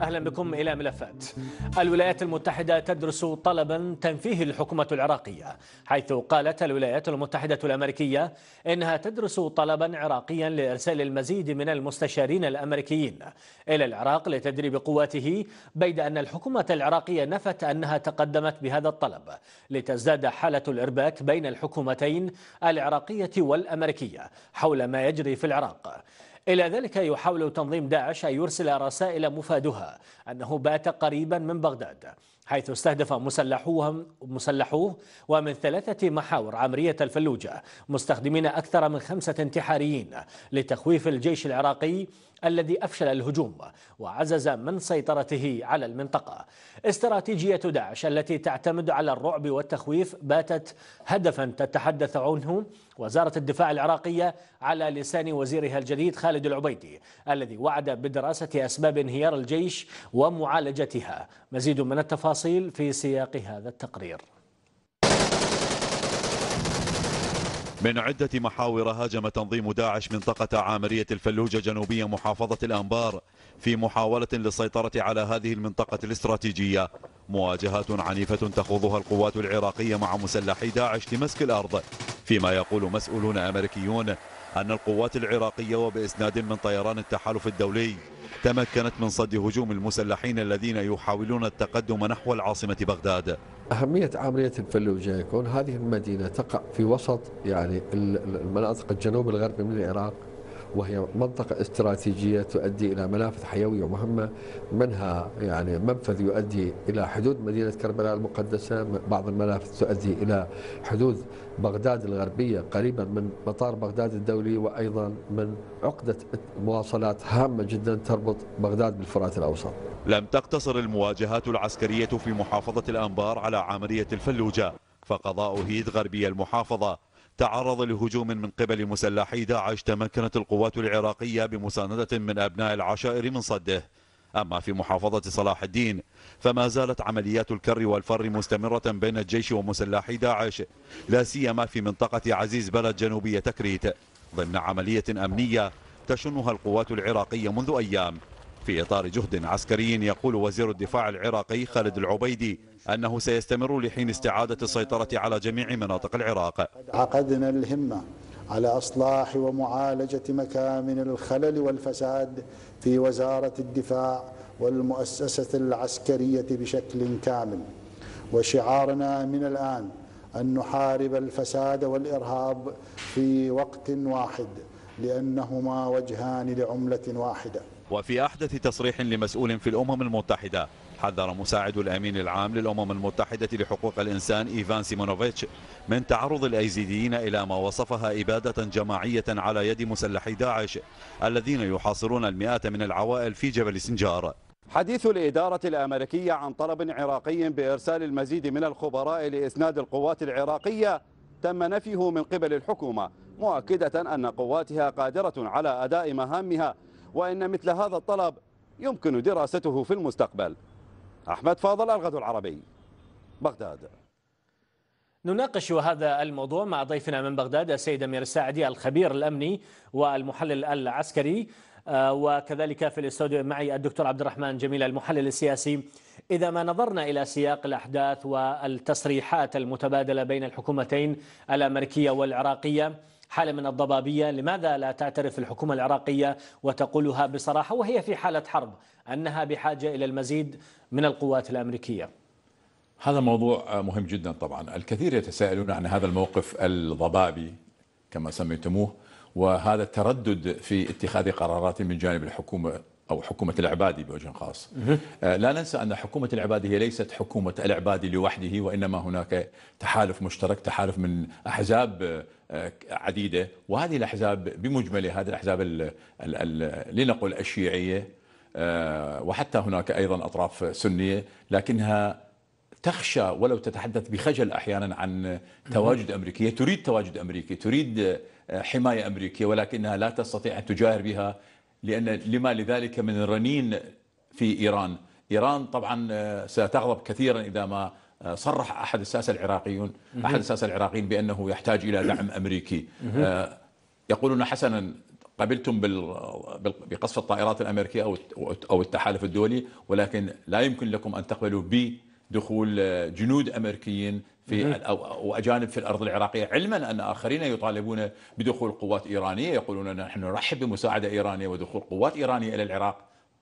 أهلا بكم إلى ملفات الولايات المتحدة تدرس طلبا تنفيه الحكومة العراقية حيث قالت الولايات المتحدة الأمريكية إنها تدرس طلبا عراقيا لإرسال المزيد من المستشارين الأمريكيين إلى العراق لتدريب قواته بيد أن الحكومة العراقية نفت أنها تقدمت بهذا الطلب لتزداد حالة الإرباك بين الحكومتين العراقية والأمريكية حول ما يجري في العراق إلى ذلك يحاول تنظيم داعش أن يرسل رسائل مفادها أنه بات قريبا من بغداد حيث استهدف مسلحوهم مسلحوه ومن ثلاثة محاور عمرية الفلوجة مستخدمين أكثر من خمسة انتحاريين لتخويف الجيش العراقي الذي أفشل الهجوم وعزز من سيطرته على المنطقة استراتيجية داعش التي تعتمد على الرعب والتخويف باتت هدفا تتحدث عنه وزارة الدفاع العراقية على لسان وزيرها الجديد خالد العبيدي الذي وعد بدراسة أسباب انهيار الجيش ومعالجتها مزيد من التفاصيل في سياق هذا التقرير من عدة محاور هاجم تنظيم داعش منطقة عامرية الفلوجة جنوبية محافظة الأنبار في محاولة للسيطرة على هذه المنطقة الاستراتيجية مواجهات عنيفة تخوضها القوات العراقية مع مسلحي داعش لمسك الأرض فيما يقول مسؤولون أمريكيون أن القوات العراقية وبإسناد من طيران التحالف الدولي تمكنت من صد هجوم المسلحين الذين يحاولون التقدم نحو العاصمة بغداد أهمية عملية الفلوجة يكون هذه المدينة تقع في وسط يعني المناطق الجنوب الغربي من العراق وهي منطقة استراتيجية تؤدي إلى ملافذ حيوية مهمة منها يعني منفذ يؤدي إلى حدود مدينة كربلاء المقدسة بعض المنافذ تؤدي إلى حدود بغداد الغربية قريبا من مطار بغداد الدولي وأيضا من عقدة مواصلات هامة جدا تربط بغداد بالفرات الأوسط لم تقتصر المواجهات العسكرية في محافظة الأنبار على عملية الفلوجة فقضاء هيد غربي المحافظة تعرض لهجوم من قبل مسلحي داعش تمكنت القوات العراقية بمساندة من أبناء العشائر من صده أما في محافظة صلاح الدين فما زالت عمليات الكر والفر مستمرة بين الجيش ومسلحي داعش لا سيما في منطقة عزيز بلد جنوبية تكريت ضمن عملية أمنية تشنها القوات العراقية منذ أيام في إطار جهد عسكري يقول وزير الدفاع العراقي خالد العبيدي أنه سيستمر لحين استعادة السيطرة على جميع مناطق العراق عقدنا الهمة على إصلاح ومعالجة مكامن الخلل والفساد في وزارة الدفاع والمؤسسة العسكرية بشكل كامل وشعارنا من الآن أن نحارب الفساد والإرهاب في وقت واحد لأنهما وجهان لعملة واحدة وفي أحدث تصريح لمسؤول في الأمم المتحدة حذر مساعد الأمين العام للأمم المتحدة لحقوق الإنسان إيفان سيمونوفيتش من تعرض الأيزيديين إلى ما وصفها إبادة جماعية على يد مسلحي داعش الذين يحاصرون المئات من العوائل في جبل سنجار حديث الإدارة الأمريكية عن طلب عراقي بإرسال المزيد من الخبراء لإسناد القوات العراقية تم نفيه من قبل الحكومة مؤكدة أن قواتها قادرة على أداء مهامها وإن مثل هذا الطلب يمكن دراسته في المستقبل أحمد فاضل الغد العربي بغداد نناقش هذا الموضوع مع ضيفنا من بغداد السيد أمير الساعدي الخبير الأمني والمحلل العسكري آه، وكذلك في الاستوديو معي الدكتور عبد الرحمن جميل المحلل السياسي إذا ما نظرنا إلى سياق الأحداث والتصريحات المتبادلة بين الحكومتين الأمريكية والعراقية حالة من الضبابية لماذا لا تعترف الحكومة العراقية وتقولها بصراحة وهي في حالة حرب أنها بحاجة إلى المزيد من القوات الأمريكية هذا موضوع مهم جدا طبعا الكثير يتساءلون عن هذا الموقف الضبابي كما سميتموه وهذا التردد في اتخاذ قرارات من جانب الحكومة أو حكومة العبادي بوجه خاص آه، لا ننسى أن حكومة العبادي هي ليست حكومة العبادي لوحده وإنما هناك تحالف مشترك تحالف من أحزاب آه، عديدة وهذه الأحزاب بمجملها هذه الأحزاب لنقل الشيعية آه، وحتى هناك أيضا أطراف سنية لكنها تخشى ولو تتحدث بخجل احيانا عن تواجد أمريكية تريد تواجد امريكي، تريد حمايه امريكيه ولكنها لا تستطيع ان تجاهر بها لأن لما لذلك من الرنين في إيران إيران طبعا آه، ستغضب كثيرا إذا ما آه، صرح أحد الساسة العراقيون أحد الساسة العراقيين بأنه يحتاج إلى دعم أمريكي آه، يقولون حسنا قبلتم بقصف الطائرات الأمريكية أو التحالف الدولي ولكن لا يمكن لكم أن تقبلوا بدخول جنود أمريكيين في أو وأجانب في الأرض العراقية علما أن آخرين يطالبون بدخول قوات إيرانية يقولون نحن نرحب بمساعدة إيرانية ودخول قوات إيرانية إلى العراق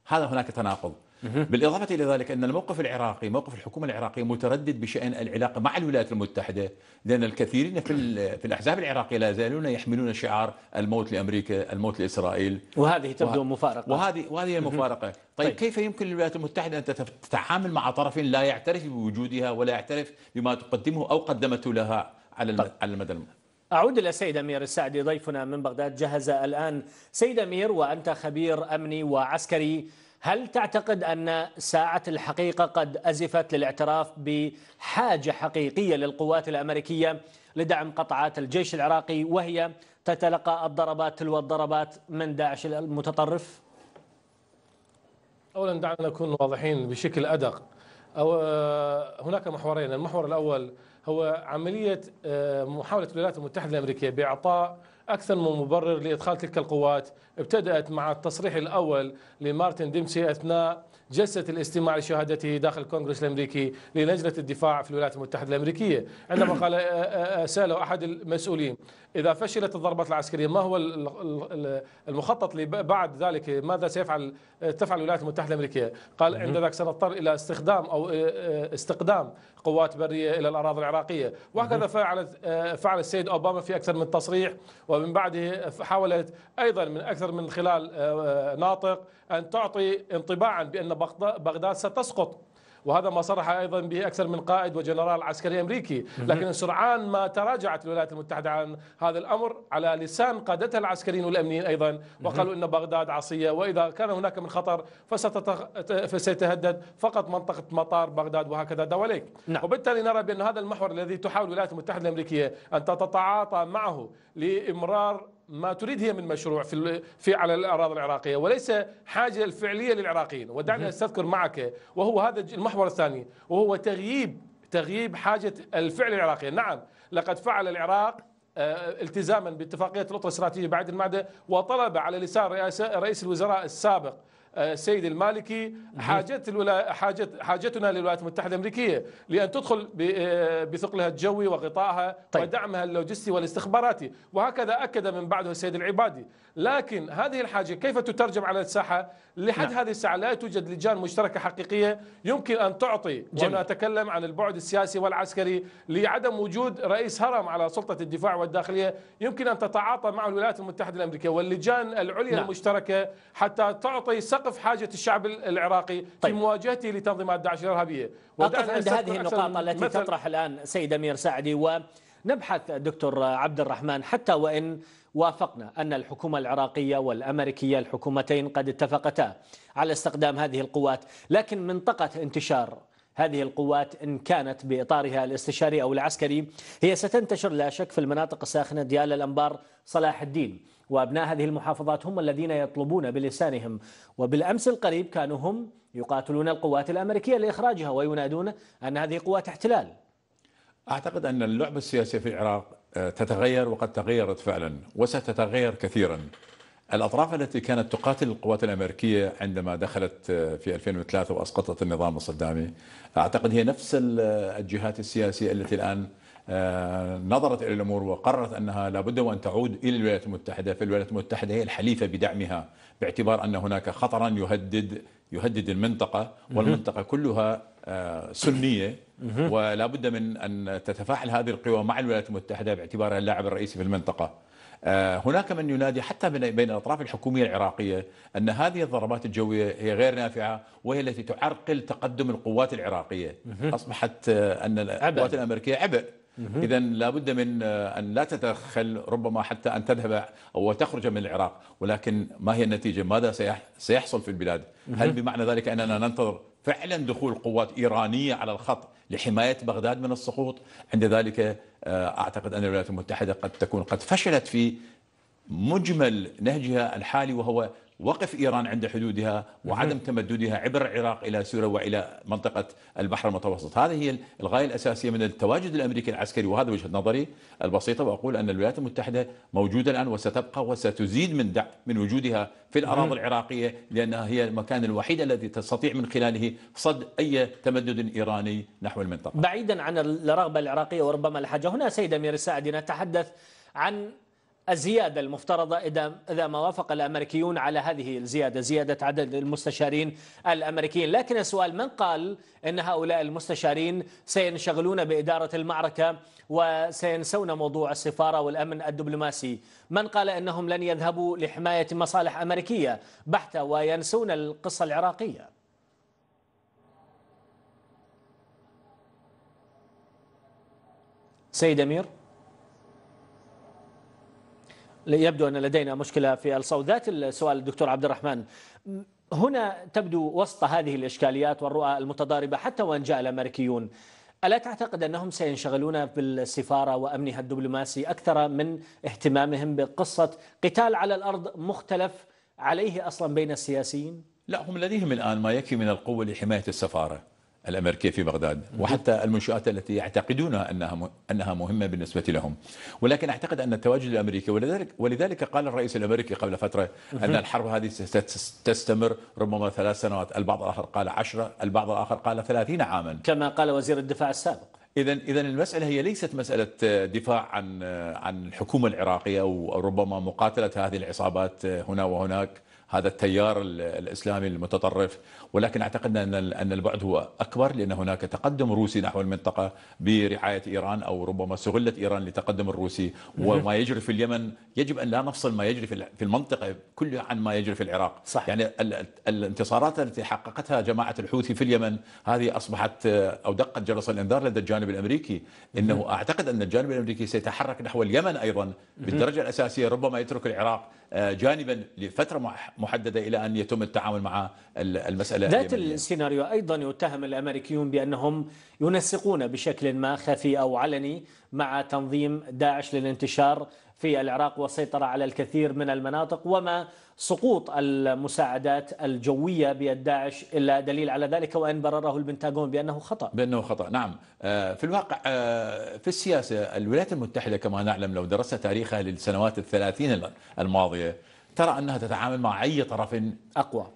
هذا هناك تناقض بالإضافة إلى ذلك أن الموقف العراقي موقف الحكومة العراقية متردد بشأن العلاقة مع الولايات المتحدة لأن الكثيرين في, في الأحزاب العراقية لا يزالون يحملون شعار الموت لأمريكا الموت لإسرائيل وهذه تبدو وه... مفارقة وهذه وهذه المفارقة طيب, طيب كيف يمكن للولايات المتحدة أن تتعامل مع طرف لا يعترف بوجودها ولا يعترف بما تقدمه أو قدمته لها على طيب. على المدى أعود إلى سيد أمير السعدي ضيفنا من بغداد جهز الآن سيد أمير وأنت خبير أمني وعسكري هل تعتقد أن ساعة الحقيقة قد أزفت للاعتراف بحاجة حقيقية للقوات الأمريكية لدعم قطعات الجيش العراقي وهي تتلقى الضربات تلو الضربات من داعش المتطرف؟ أولا دعنا نكون واضحين بشكل أدق أو آه، هناك محورين المحور الأول هو عملية آه، محاولة الولايات المتحدة الأمريكية بإعطاء أكثر من مبرر لإدخال تلك القوات ابتدأت مع التصريح الأول لمارتن ديمسي أثناء جلسة الاستماع لشهادته داخل الكونغرس الأمريكي للجنة الدفاع في الولايات المتحدة الأمريكية عندما قال آه، آه، آه، سأله أحد المسؤولين إذا فشلت الضربات العسكرية ما هو المخطط بعد ذلك ماذا سيفعل تفعل الولايات المتحدة الأمريكية قال عند ذلك سنضطر إلى استخدام أو آه، آه، استقدام قوات برية إلى الأراضي العراقية وهكذا فعل آه، فعل السيد أوباما في أكثر من تصريح ومن بعده حاولت أيضا من أكثر من خلال ناطق أن تعطي انطباعا بأن بغداد ستسقط وهذا ما صرح ايضا به اكثر من قائد وجنرال عسكري امريكي لكن سرعان ما تراجعت الولايات المتحده عن هذا الامر على لسان قادتها العسكريين والامنيين ايضا وقالوا ان بغداد عصيه واذا كان هناك من خطر فسيتهدد فقط منطقه مطار بغداد وهكذا دواليك نعم. وبالتالي نرى بان هذا المحور الذي تحاول الولايات المتحده الامريكيه ان تتعاطى معه لامرار ما تريد هي من مشروع في في على الاراضي العراقيه وليس حاجه الفعليه للعراقيين ودعني استذكر معك وهو هذا المحور الثاني وهو تغييب تغييب حاجه الفعل العراقي نعم لقد فعل العراق آه، التزاما باتفاقيه الاطر الاستراتيجيه بعد المعده وطلب على لسان رئيس الوزراء السابق آه، السيد المالكي حاجة الولايات حاجة حاجتنا للولايات المتحدة الأمريكية لأن تدخل آه، بثقلها الجوي وغطائها طيب. ودعمها اللوجستي والاستخباراتي وهكذا أكد من بعده السيد العبادي لكن هذه الحاجة كيف تترجم على الساحة لحد نعم. هذه الساعة لا توجد لجان مشتركة حقيقية يمكن أن تعطي جميل. وأنا أتكلم عن البعد السياسي والعسكري لعدم وجود رئيس هرم على سلطة الدفاع والداخلية يمكن أن تتعاطى مع الولايات المتحدة الأمريكية واللجان العليا نعم. المشتركة حتى تعطي سقف تقف حاجه الشعب العراقي طيب. في مواجهته لتنظيمات داعش الارهابيه اقف عند هذه النقاط التي تطرح الان سيد امير سعدي ونبحث دكتور عبد الرحمن حتى وان وافقنا ان الحكومه العراقيه والامريكيه الحكومتين قد اتفقتا على استخدام هذه القوات لكن منطقه انتشار هذه القوات إن كانت بإطارها الاستشاري أو العسكري هي ستنتشر لا شك في المناطق الساخنة ديال الأنبار صلاح الدين وأبناء هذه المحافظات هم الذين يطلبون بلسانهم وبالأمس القريب كانوا هم يقاتلون القوات الأمريكية لإخراجها وينادون أن هذه قوات احتلال أعتقد أن اللعبة السياسية في العراق آه، تتغير وقد تغيرت فعلا وستتغير كثيرا الأطراف التي كانت تقاتل القوات الأمريكية عندما دخلت آه، في 2003 وأسقطت النظام الصدامي أعتقد هي نفس آه، الجهات السياسية التي الآن آه، نظرت إلى الأمور وقررت أنها لابد وأن تعود إلى الولايات المتحدة فالولايات المتحدة هي الحليفة بدعمها باعتبار أن هناك خطرا يهدد يهدد المنطقة والمنطقة كلها آه، سنية ولا بد من أن تتفاعل هذه القوى مع الولايات المتحدة باعتبارها اللاعب الرئيسي في المنطقة آه، هناك من ينادي حتى بين الأطراف الحكومية العراقية أن هذه الضربات الجوية هي غير نافعة وهي التي تعرقل تقدم القوات العراقية أصبحت أن القوات الأمريكية عبء إذا لابد من آه، أن لا تتدخل ربما حتى أن تذهب أو تخرج من العراق ولكن ما هي النتيجة ماذا سيحصل في البلاد هل بمعنى ذلك أننا ننتظر فعلا دخول قوات إيرانية على الخط لحماية بغداد من السقوط عند ذلك آه، أعتقد أن الولايات المتحدة قد تكون قد فشلت في مجمل نهجها الحالي وهو وقف إيران عند حدودها وعدم تمددها عبر العراق إلى سوريا وإلى منطقة البحر المتوسط هذه هي الغاية الأساسية من التواجد الأمريكي العسكري وهذا وجهة نظري البسيطة وأقول أن الولايات المتحدة موجودة الآن وستبقى وستزيد من دعم من وجودها في الأراضي العراقية لأنها هي المكان الوحيد الذي تستطيع من خلاله صد أي تمدد إيراني نحو المنطقة بعيدا عن الرغبة العراقية وربما الحاجة هنا سيد أمير السعدي نتحدث عن الزيادة المفترضة إذا ما وافق الأمريكيون على هذه الزيادة زيادة عدد المستشارين الأمريكيين لكن السؤال من قال أن هؤلاء المستشارين سينشغلون بإدارة المعركة وسينسون موضوع السفارة والأمن الدبلوماسي من قال أنهم لن يذهبوا لحماية مصالح أمريكية بحتة وينسون القصة العراقية سيد أمير يبدو أن لدينا مشكلة في الصوت ذات السؤال الدكتور عبد الرحمن هنا تبدو وسط هذه الإشكاليات والرؤى المتضاربة حتى وإن جاء الأمريكيون ألا تعتقد أنهم سينشغلون بالسفارة وأمنها الدبلوماسي أكثر من اهتمامهم بقصة قتال على الأرض مختلف عليه أصلا بين السياسيين؟ لا هم لديهم الآن ما يكفي من القوة لحماية السفارة الأمريكية في بغداد وحتى المنشآت التي يعتقدون أنها أنها مهمة بالنسبة لهم ولكن أعتقد أن التواجد الأمريكي ولذلك ولذلك قال الرئيس الأمريكي قبل فترة أن الحرب هذه ستستمر ربما ثلاث سنوات البعض الآخر قال عشرة البعض الآخر قال ثلاثين عاما كما قال وزير الدفاع السابق اذا اذا المساله هي ليست مساله دفاع عن عن الحكومه العراقيه او ربما مقاتله هذه العصابات هنا وهناك هذا التيار الاسلامي المتطرف ولكن اعتقد ان ان البعد هو اكبر لان هناك تقدم روسي نحو المنطقه برعايه ايران او ربما استغلت ايران لتقدم الروسي وما يجري في اليمن يجب ان لا نفصل ما يجري في المنطقه كلها عن ما يجري في العراق صح. يعني الانتصارات التي حققتها جماعه الحوثي في اليمن هذه اصبحت آه، او دقت جرس الانذار لدى الجانب الامريكي انه اعتقد ان الجانب الامريكي سيتحرك نحو اليمن ايضا بالدرجه الاساسيه ربما يترك العراق آه، جانبا لفتره محدده الى ان يتم التعامل مع المساله ذات اليمنية. السيناريو ايضا يتهم الامريكيون بانهم ينسقون بشكل ما خفي او علني مع تنظيم داعش للانتشار في العراق وسيطر على الكثير من المناطق وما سقوط المساعدات الجوية بالداعش إلا دليل على ذلك وإن برره البنتاغون بأنه خطأ بأنه خطأ نعم آه، في الواقع آه، في السياسة الولايات المتحدة كما نعلم لو درست تاريخها للسنوات الثلاثين الماضية ترى أنها تتعامل مع أي طرف أقوى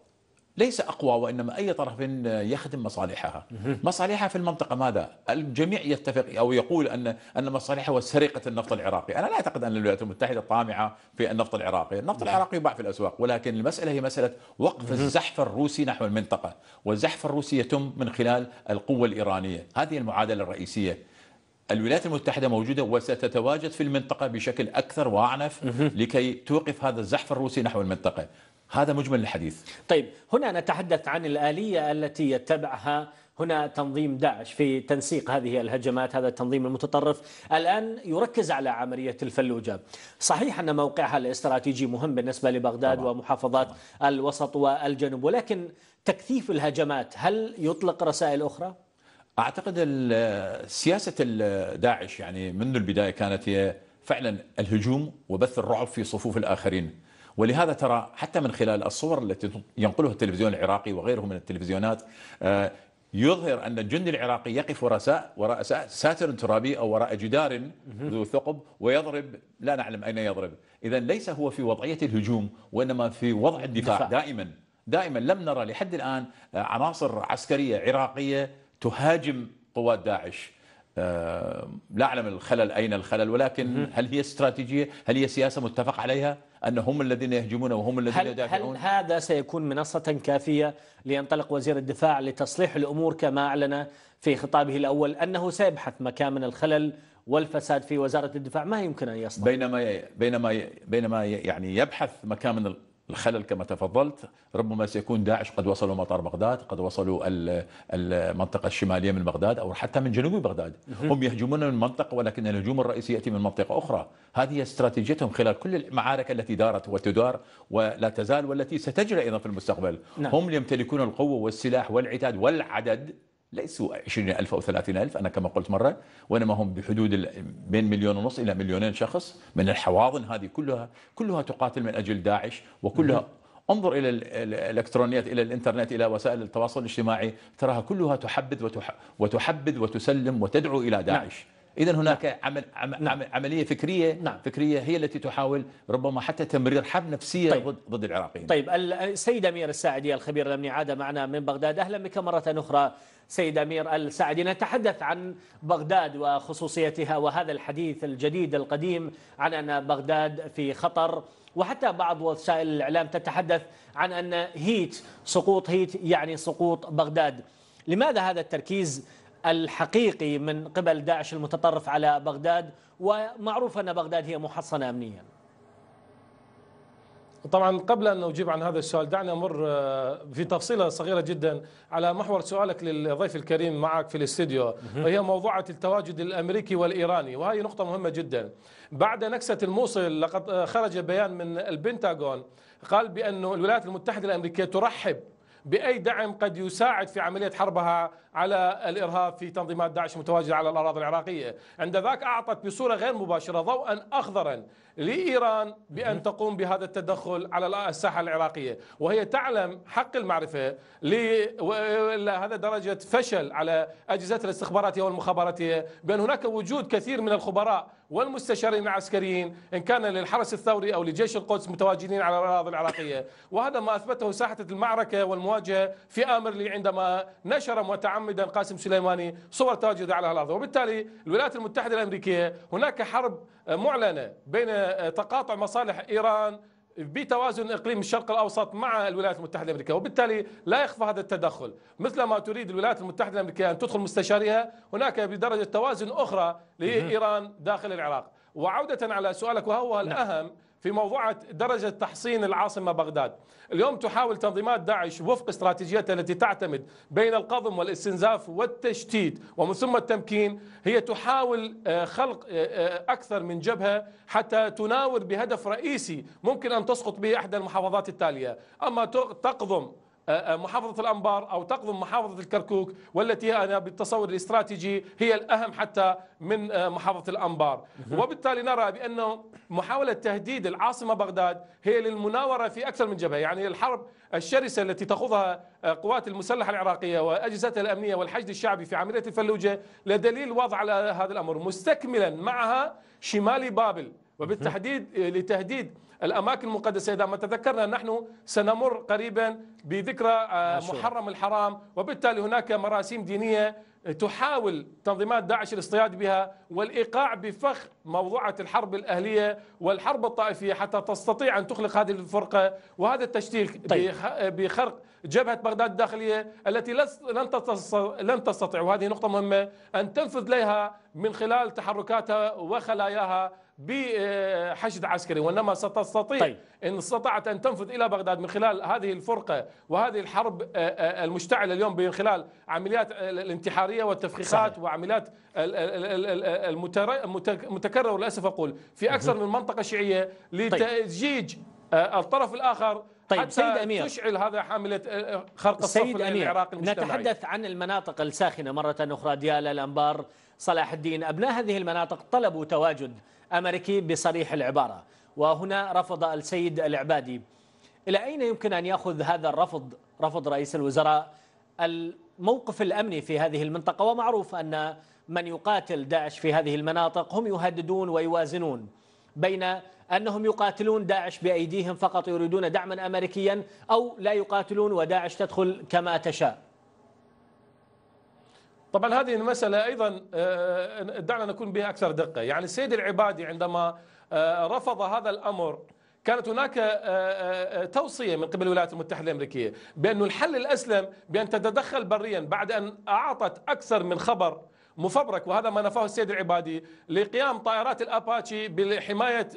ليس أقوى وإنما أي طرف يخدم مصالحها مصالحها في المنطقة ماذا؟ الجميع يتفق أو يقول أن أن مصالحها هو سرقة النفط العراقي أنا لا أعتقد أن الولايات المتحدة طامعة في النفط العراقي النفط نعم. العراقي يباع في الأسواق ولكن المسألة هي مسألة وقف الزحف الروسي نحو المنطقة والزحف الروسي يتم من خلال القوة الإيرانية هذه المعادلة الرئيسية الولايات المتحدة موجودة وستتواجد في المنطقة بشكل أكثر وأعنف لكي توقف هذا الزحف الروسي نحو المنطقة هذا مجمل الحديث طيب هنا نتحدث عن الآلية التي يتبعها هنا تنظيم داعش في تنسيق هذه الهجمات هذا التنظيم المتطرف الآن يركز على عملية الفلوجة صحيح أن موقعها الاستراتيجي مهم بالنسبة لبغداد طبعا. ومحافظات طبعا. الوسط والجنوب ولكن تكثيف الهجمات هل يطلق رسائل أخرى؟ أعتقد سياسة داعش يعني منذ البداية كانت هي فعلا الهجوم وبث الرعب في صفوف الآخرين ولهذا ترى حتى من خلال الصور التي ينقلها التلفزيون العراقي وغيره من التلفزيونات آه، يظهر أن الجندي العراقي يقف وراء وراء ساتر ترابي أو وراء جدار ذو ثقب ويضرب لا نعلم أين يضرب إذا ليس هو في وضعية الهجوم وإنما في وضع الدفاع دائما دائما لم نرى لحد الآن آه، عناصر عسكرية عراقية تهاجم قوات داعش لا أعلم الخلل أين الخلل ولكن هل هي استراتيجية هل هي سياسة متفق عليها أن هم الذين يهجمون وهم الذين هل يدافعون هل هذا سيكون منصة كافية لينطلق وزير الدفاع لتصليح الأمور كما أعلن في خطابه الأول أنه سيبحث مكامن الخلل والفساد في وزارة الدفاع ما يمكن أن يصنع بينما بينما بينما يعني يبحث مكامن الخلل كما تفضلت ربما سيكون داعش قد وصلوا مطار بغداد قد وصلوا المنطقة الشمالية من بغداد أو حتى من جنوب بغداد هم يهجمون من منطقة ولكن الهجوم الرئيسي يأتي من منطقة أخرى هذه استراتيجيتهم خلال كل المعارك التي دارت وتدار ولا تزال والتي ستجري أيضا في المستقبل نعم. هم اللي يمتلكون القوة والسلاح والعتاد والعدد ليسوا 20000 أو 30000 أنا كما قلت مرة وإنما هم بحدود بين مليون ونص إلى مليونين شخص من الحواضن هذه كلها كلها تقاتل من أجل داعش وكلها انظر الى الالكترونيات الى الانترنت الى وسائل التواصل الاجتماعي تراها كلها تحبذ وتحبذ وتسلم وتدعو الى داعش نعم. اذا نعم. هناك عمل نعم. عمليه فكريه نعم. فكريه هي التي تحاول ربما حتى تمرير حرب نفسيه طيب. ضد ضد العراقيين طيب السيد امير الساعدي الخبير الامني عاد معنا من بغداد اهلا بك مره اخرى سيد امير السعدي نتحدث عن بغداد وخصوصيتها وهذا الحديث الجديد القديم عن ان بغداد في خطر وحتى بعض وسائل الاعلام تتحدث عن ان هيت سقوط هيت يعني سقوط بغداد لماذا هذا التركيز الحقيقي من قبل داعش المتطرف على بغداد ومعروف أن بغداد هي محصنة أمنيا طبعا قبل أن أجيب عن هذا السؤال دعني أمر آه، في تفصيلة صغيرة جدا على محور سؤالك للضيف الكريم معك في الاستديو وهي موضوعة التواجد الأمريكي والإيراني وهي نقطة مهمة جدا بعد نكسة الموصل لقد آه، خرج بيان من البنتاغون قال بأن الولايات المتحدة الأمريكية ترحب باي دعم قد يساعد في عمليه حربها على الارهاب في تنظيمات داعش المتواجده على الاراضي العراقيه، عند ذاك اعطت بصوره غير مباشره ضوءا اخضرا لايران بان تقوم بهذا التدخل على الساحه العراقيه، وهي تعلم حق المعرفه لهذا درجه فشل على اجهزتها الاستخباراتيه والمخابراتيه بان هناك وجود كثير من الخبراء والمستشارين العسكريين إن كان للحرس الثوري أو لجيش القدس متواجدين على الأراضي العراقية وهذا ما أثبته ساحة المعركة والمواجهة في آمرلي عندما نشر متعمدا قاسم سليماني صور تواجد على الأرض وبالتالي الولايات المتحدة الأمريكية هناك حرب معلنة بين تقاطع مصالح إيران بتوازن اقليم الشرق الاوسط مع الولايات المتحده الامريكيه وبالتالي لا يخفى هذا التدخل مثلما تريد الولايات المتحده الامريكيه ان تدخل مستشاريها هناك بدرجه توازن اخرى لايران داخل العراق وعوده على سؤالك وهو نعم. الاهم في موضوع درجة تحصين العاصمة بغداد اليوم تحاول تنظيمات داعش وفق استراتيجيتها التي تعتمد بين القضم والاستنزاف والتشتيت ومن ثم التمكين هي تحاول آه، خلق آه، آه، أكثر من جبهة حتى تناور بهدف رئيسي ممكن أن تسقط به أحد المحافظات التالية أما تقضم آه، آه، محافظة الأنبار أو تقضم محافظة الكركوك والتي أنا بالتصور الاستراتيجي هي الأهم حتى من آه، محافظة الأنبار وبالتالي نرى بأنه محاولة تهديد العاصمة بغداد هي للمناورة في أكثر من جبهة يعني الحرب الشرسة التي تخوضها قوات المسلحة العراقية وأجهزتها الأمنية والحشد الشعبي في عملية الفلوجة لدليل واضح على هذا الأمر مستكملا معها شمال بابل وبالتحديد لتهديد الأماكن المقدسة إذا ما تذكرنا نحن سنمر قريبا بذكرى آه، محرم الحرام وبالتالي هناك مراسيم دينية تحاول تنظيمات داعش الاصطياد بها والإيقاع بفخ موضوعة الحرب الأهلية والحرب الطائفية حتى تستطيع أن تخلق هذه الفرقة وهذا التشتيت طيب. بخرق جبهة بغداد الداخلية التي لن لن تستطيع وهذه نقطة مهمة أن تنفذ لها من خلال تحركاتها وخلاياها بحشد عسكري وانما ستستطيع طيب. ان استطاعت ان تنفذ الى بغداد من خلال هذه الفرقه وهذه الحرب آه، آه، المشتعله اليوم من خلال عمليات الانتحاريه والتفخيخات صحيح. وعمليات المتكرره للاسف اقول في اكثر من منطقه شيعيه طيب. لتزجيج طيب. الطرف الاخر طيب حتى سيد أمير تشعل هذا حاملة خرق الصف سيد أمير المجتمعي نتحدث عن المناطق الساخنة مرة أخرى ديالا الأنبار صلاح الدين أبناء هذه المناطق طلبوا تواجد أمريكي بصريح العبارة وهنا رفض السيد العبادي إلى أين يمكن أن يأخذ هذا الرفض رفض رئيس الوزراء الموقف الأمني في هذه المنطقة ومعروف أن من يقاتل داعش في هذه المناطق هم يهددون ويوازنون بين أنهم يقاتلون داعش بأيديهم فقط يريدون دعما أمريكيا أو لا يقاتلون وداعش تدخل كما تشاء طبعا هذه المسألة أيضا آه، آه، دعنا نكون بها أكثر دقة يعني السيد العبادي عندما آه، رفض هذا الأمر كانت هناك توصية من قبل الولايات المتحدة الأمريكية بأن الحل الأسلم بأن تتدخل بريا بعد أن أعطت أكثر من خبر مفبرك وهذا ما نفاه السيد العبادي لقيام طائرات الاباتشي بحمايه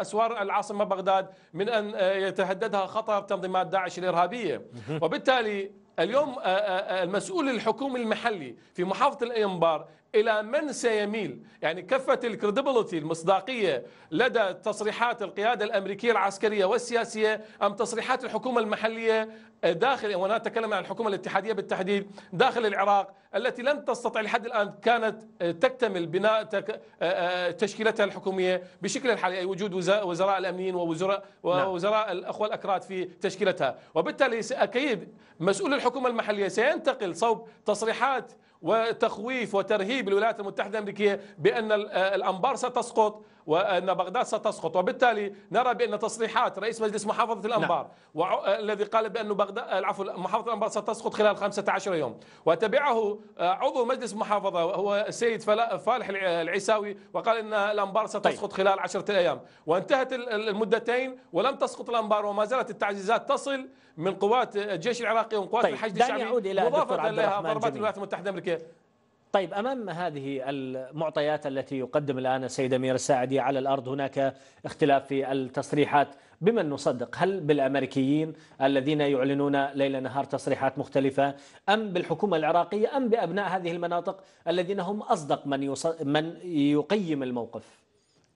اسوار العاصمه بغداد من ان يتهددها خطر تنظيمات داعش الارهابيه وبالتالي اليوم آه، آه، آه، المسؤول الحكومي المحلي في محافظه الانبار الى من سيميل يعني كفه الكريديبلتي المصداقيه لدى تصريحات القياده الامريكيه العسكريه والسياسيه ام تصريحات الحكومه المحليه داخل وانا اتكلم عن الحكومه الاتحاديه بالتحديد داخل العراق التي لم تستطع لحد الآن كانت آه، تكتمل بناء آه، آه، تشكيلتها الحكومية بشكل الحالي يعني أي وجود وزراء الأمنيين ووزراء, نعم. ووزراء الأخوة الأكراد في تشكيلتها وبالتالي أكيد مسؤول الحكومة المحلية سينتقل صوب تصريحات وتخويف وترهيب الولايات المتحدة الأمريكية بأن الأنبار ستسقط وأن بغداد ستسقط وبالتالي نرى بأن تصريحات رئيس مجلس محافظة الأنبار نعم. آه، الذي قال بأن بغداد العفو آه، محافظة الأنبار ستسقط خلال 15 يوم وتبعه آه، عضو مجلس محافظة هو السيد فالح العيساوي وقال أن الأنبار طيب. ستسقط طيب. خلال 10 أيام وانتهت المدتين ولم تسقط الأنبار وما زالت التعزيزات تصل من قوات الجيش العراقي ومن قوات طيب. الحشد الشعبي مضافة لها ضربات الولايات المتحدة الأمريكية طيب امام هذه المعطيات التي يقدم الان السيد امير الساعدي على الارض هناك اختلاف في التصريحات بمن نصدق هل بالامريكيين الذين يعلنون ليل نهار تصريحات مختلفه ام بالحكومه العراقيه ام بابناء هذه المناطق الذين هم اصدق من من يقيم الموقف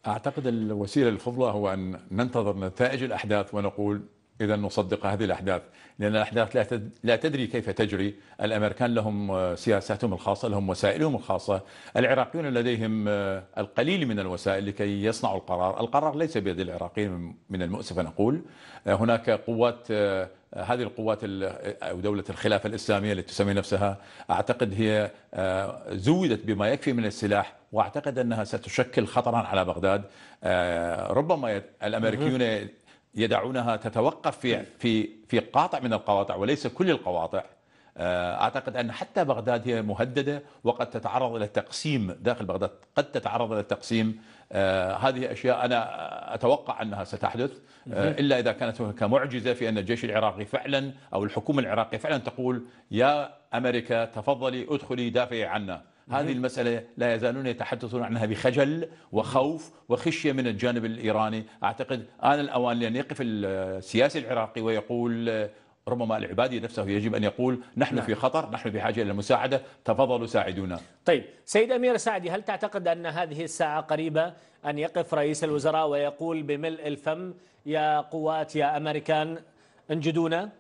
اعتقد الوسيله الفضلى هو ان ننتظر نتائج الاحداث ونقول إذا نصدق هذه الأحداث لأن الأحداث لا تدري كيف تجري الأمريكان لهم آه، سياساتهم الخاصة لهم وسائلهم الخاصة العراقيون لديهم آه، القليل من الوسائل لكي يصنعوا القرار القرار ليس بيد العراقيين من المؤسف أن أقول آه، هناك قوات هذه القوات أو دولة الخلافة الإسلامية التي تسمي نفسها أعتقد هي زودت بما يكفي من السلاح وأعتقد أنها ستشكل خطرا على بغداد ربما الأمريكيون يدعونها تتوقف في في في قاطع من القواطع وليس كل القواطع آه، اعتقد ان حتى بغداد هي مهدده وقد تتعرض الى التقسيم داخل بغداد قد تتعرض الى التقسيم آه، هذه اشياء انا اتوقع انها ستحدث آه، الا اذا كانت هناك معجزه في ان الجيش العراقي فعلا او الحكومه العراقيه فعلا تقول يا امريكا تفضلي ادخلي دافعي عنا هذه المسألة لا يزالون يتحدثون عنها بخجل وخوف وخشية من الجانب الإيراني أعتقد آن الأوان لأن يقف السياسي العراقي ويقول آه، ربما العبادي نفسه يجب أن يقول نحن نعم. في خطر نحن في حاجة إلى المساعدة تفضلوا ساعدونا طيب سيد أمير سعدي هل تعتقد أن هذه الساعة قريبة أن يقف رئيس الوزراء ويقول بملء الفم يا قوات يا أمريكان انجدونا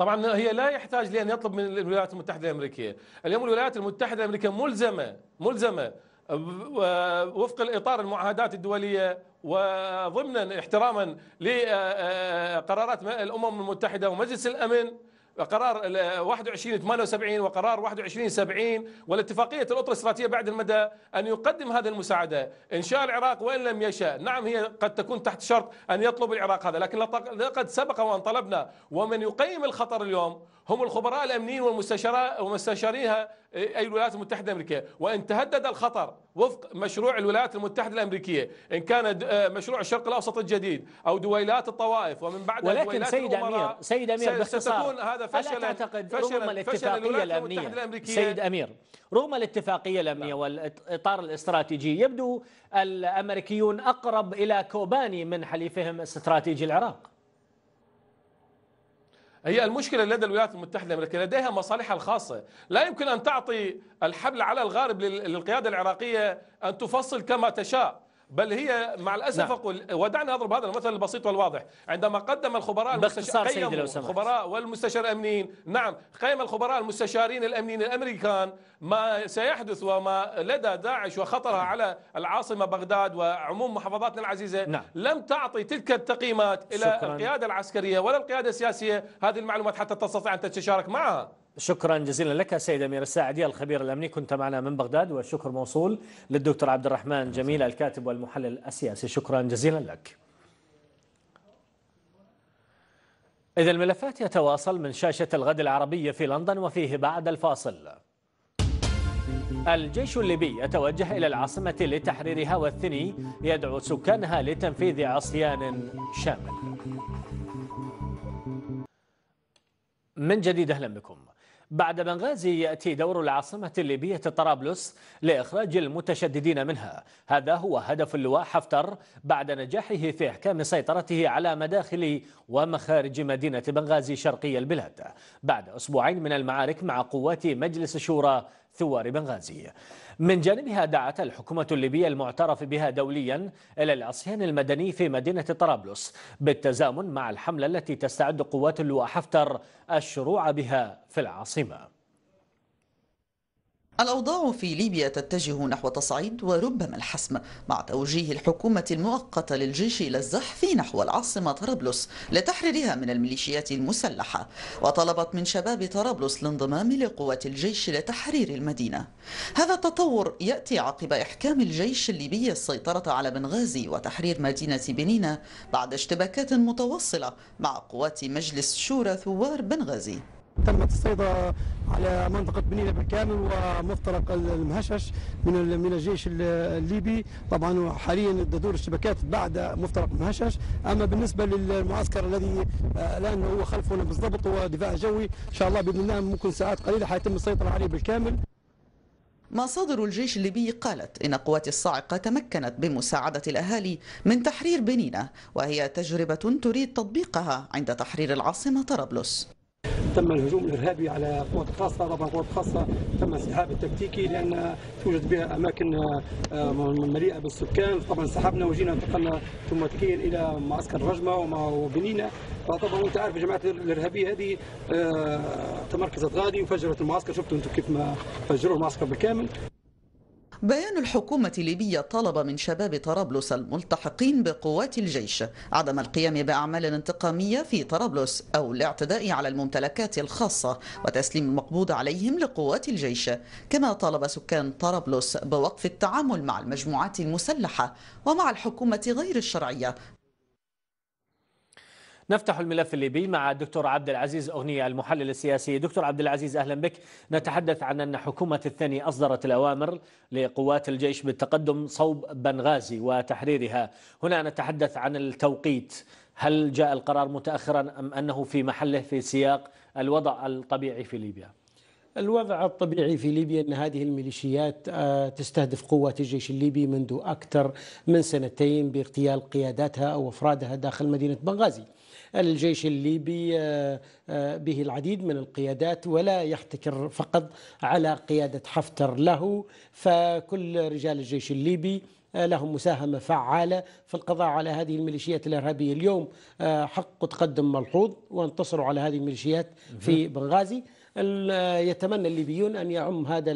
طبعا هي لا يحتاج لان يطلب من الولايات المتحده الامريكيه، اليوم الولايات المتحده الامريكيه ملزمه ملزمه وفق الاطار المعاهدات الدوليه وضمنا احتراما لقرارات الامم المتحده ومجلس الامن قرار 21 78 وقرار 21 70 والاتفاقيه الاطر الاستراتيجيه بعد المدى ان يقدم هذه المساعده ان شاء العراق وان لم يشاء نعم هي قد تكون تحت شرط ان يطلب العراق هذا لكن لقد سبق وان طلبنا ومن يقيم الخطر اليوم هم الخبراء الامنيين ومستشاريها إيه، اي الولايات المتحده الامريكيه، وان تهدد الخطر وفق مشروع الولايات المتحده الامريكيه، ان كان آه، مشروع الشرق الاوسط الجديد او دويلات الطوائف ومن بعد ولكن سيد امير سيد امير ستكون هذا فشلا ألا تعتقد فشلا رغم الاتفاقيه الامنيه سيد امير رغم الاتفاقيه الامنيه والاطار الاستراتيجي يبدو الامريكيون اقرب الى كوباني من حليفهم استراتيجي العراق هي المشكلة لدى الولايات المتحدة الأمريكية لديها مصالحها الخاصة لا يمكن أن تعطي الحبل على الغارب للقيادة العراقية أن تفصل كما تشاء بل هي مع الاسف نعم. اقول ودعنا اضرب هذا المثل البسيط والواضح عندما قدم الخبراء المستشارين الخبراء والمستشار الامنيين نعم قيم الخبراء المستشارين الامنيين الامريكان ما سيحدث وما لدى داعش وخطرها على العاصمه بغداد وعموم محافظاتنا العزيزه نعم. لم تعطي تلك التقييمات الى شكرا. القياده العسكريه ولا القياده السياسيه هذه المعلومات حتى تستطيع ان تتشارك معها شكرا جزيلا لك سيد أمير الساعدي الخبير الأمني كنت معنا من بغداد والشكر موصول للدكتور عبد الرحمن جميل الكاتب والمحلل السياسي شكرا جزيلا لك إذا الملفات يتواصل من شاشة الغد العربية في لندن وفيه بعد الفاصل الجيش الليبي يتوجه إلى العاصمة لتحريرها والثني يدعو سكانها لتنفيذ عصيان شامل من جديد أهلا بكم بعد بنغازي يأتي دور العاصمة الليبية طرابلس لإخراج المتشددين منها هذا هو هدف اللواء حفتر بعد نجاحه في إحكام سيطرته على مداخل ومخارج مدينة بنغازي شرقي البلاد بعد أسبوعين من المعارك مع قوات مجلس الشورى ثوار بنغازي من جانبها دعت الحكومة الليبية المعترف بها دوليا إلى العصيان المدني في مدينة طرابلس بالتزامن مع الحملة التي تستعد قوات اللواء حفتر الشروع بها في العاصمة الأوضاع في ليبيا تتجه نحو تصعيد وربما الحسم مع توجيه الحكومة المؤقتة للجيش إلى الزحف نحو العاصمة طرابلس لتحريرها من الميليشيات المسلحة وطلبت من شباب طرابلس الانضمام لقوات الجيش لتحرير المدينة هذا التطور يأتي عقب إحكام الجيش الليبي السيطرة على بنغازي وتحرير مدينة بنينة بعد اشتباكات متواصلة مع قوات مجلس شورى ثوار بنغازي تمت السيطرة على منطقة بنينة بالكامل ومفترق المهشش من من الجيش الليبي طبعا حاليا تدور الشبكات بعد مفترق المهشش أما بالنسبة للمعسكر الذي آه، الآن هو خلفنا بالضبط هو دفاع جوي إن شاء الله بإذن الله ممكن ساعات قليلة حيتم السيطرة عليه بالكامل مصادر الجيش الليبي قالت إن قوات الصاعقة تمكنت بمساعدة الأهالي من تحرير بنينة وهي تجربة تريد تطبيقها عند تحرير العاصمة طرابلس تم الهجوم الارهابي على قوات خاصه طبعا قوات خاصه تم انسحاب التكتيكي لان توجد بها اماكن آه، مليئه بالسكان طبعا سحبنا وجينا انتقلنا اوتوماتيكيا الى معسكر رجمه وبنينا فطبعا انت عارف الجماعات الارهابيه هذه آه، تمركزت غادي وفجرت المعسكر شفتوا انتم كيف ما فجروا المعسكر بالكامل بيان الحكومة الليبية طلب من شباب طرابلس الملتحقين بقوات الجيش عدم القيام بأعمال انتقامية في طرابلس أو الاعتداء على الممتلكات الخاصة وتسليم المقبوض عليهم لقوات الجيش كما طالب سكان طرابلس بوقف التعامل مع المجموعات المسلحة ومع الحكومة غير الشرعية نفتح الملف الليبي مع الدكتور عبد العزيز أغنية المحلل السياسي دكتور عبد العزيز أهلا بك نتحدث عن أن حكومة الثاني أصدرت الأوامر لقوات الجيش بالتقدم صوب بنغازي وتحريرها هنا نتحدث عن التوقيت هل جاء القرار متأخرا أم أنه في محله في سياق الوضع الطبيعي في ليبيا؟ الوضع الطبيعي في ليبيا ان هذه الميليشيات آه، تستهدف قوات الجيش الليبي منذ اكثر من سنتين باغتيال قياداتها او افرادها داخل مدينه بنغازي. الجيش الليبي آه، آه، به العديد من القيادات ولا يحتكر فقط على قيادة حفتر له فكل رجال الجيش الليبي آه، لهم مساهمة فعالة في القضاء على هذه الميليشيات الإرهابية اليوم حق تقدم ملحوظ وانتصروا على هذه الميليشيات في بنغازي يتمنى الليبيون أن يعم هذا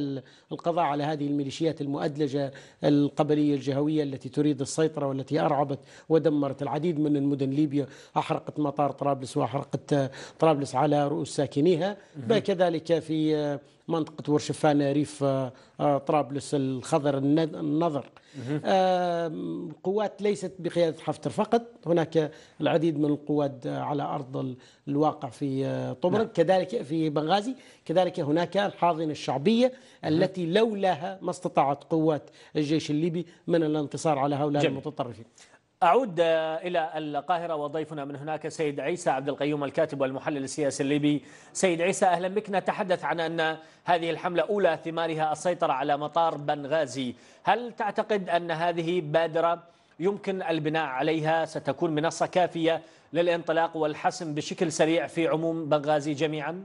القضاء على هذه الميليشيات المؤدلجة القبلية الجهوية التي تريد السيطرة والتي أرعبت ودمرت العديد من المدن ليبيا أحرقت مطار طرابلس وأحرقت طرابلس على رؤوس ساكنيها كذلك في منطقة ورشفان ريف آه، طرابلس الخضر النظر قوات ليست بقيادة حفتر فقط هناك العديد من القوات على أرض الواقع في آه، طبرق نعم. كذلك في بنغازي كذلك هناك الحاضنة الشعبية التي لولاها ما استطاعت قوات الجيش الليبي من الانتصار على هؤلاء المتطرفين أعود إلى القاهرة وضيفنا من هناك سيد عيسى عبد القيوم الكاتب والمحلل السياسي الليبي سيد عيسى أهلا بك نتحدث عن أن هذه الحملة أولى ثمارها السيطرة على مطار بنغازي هل تعتقد أن هذه بادرة يمكن البناء عليها ستكون منصة كافية للانطلاق والحسم بشكل سريع في عموم بنغازي جميعاً؟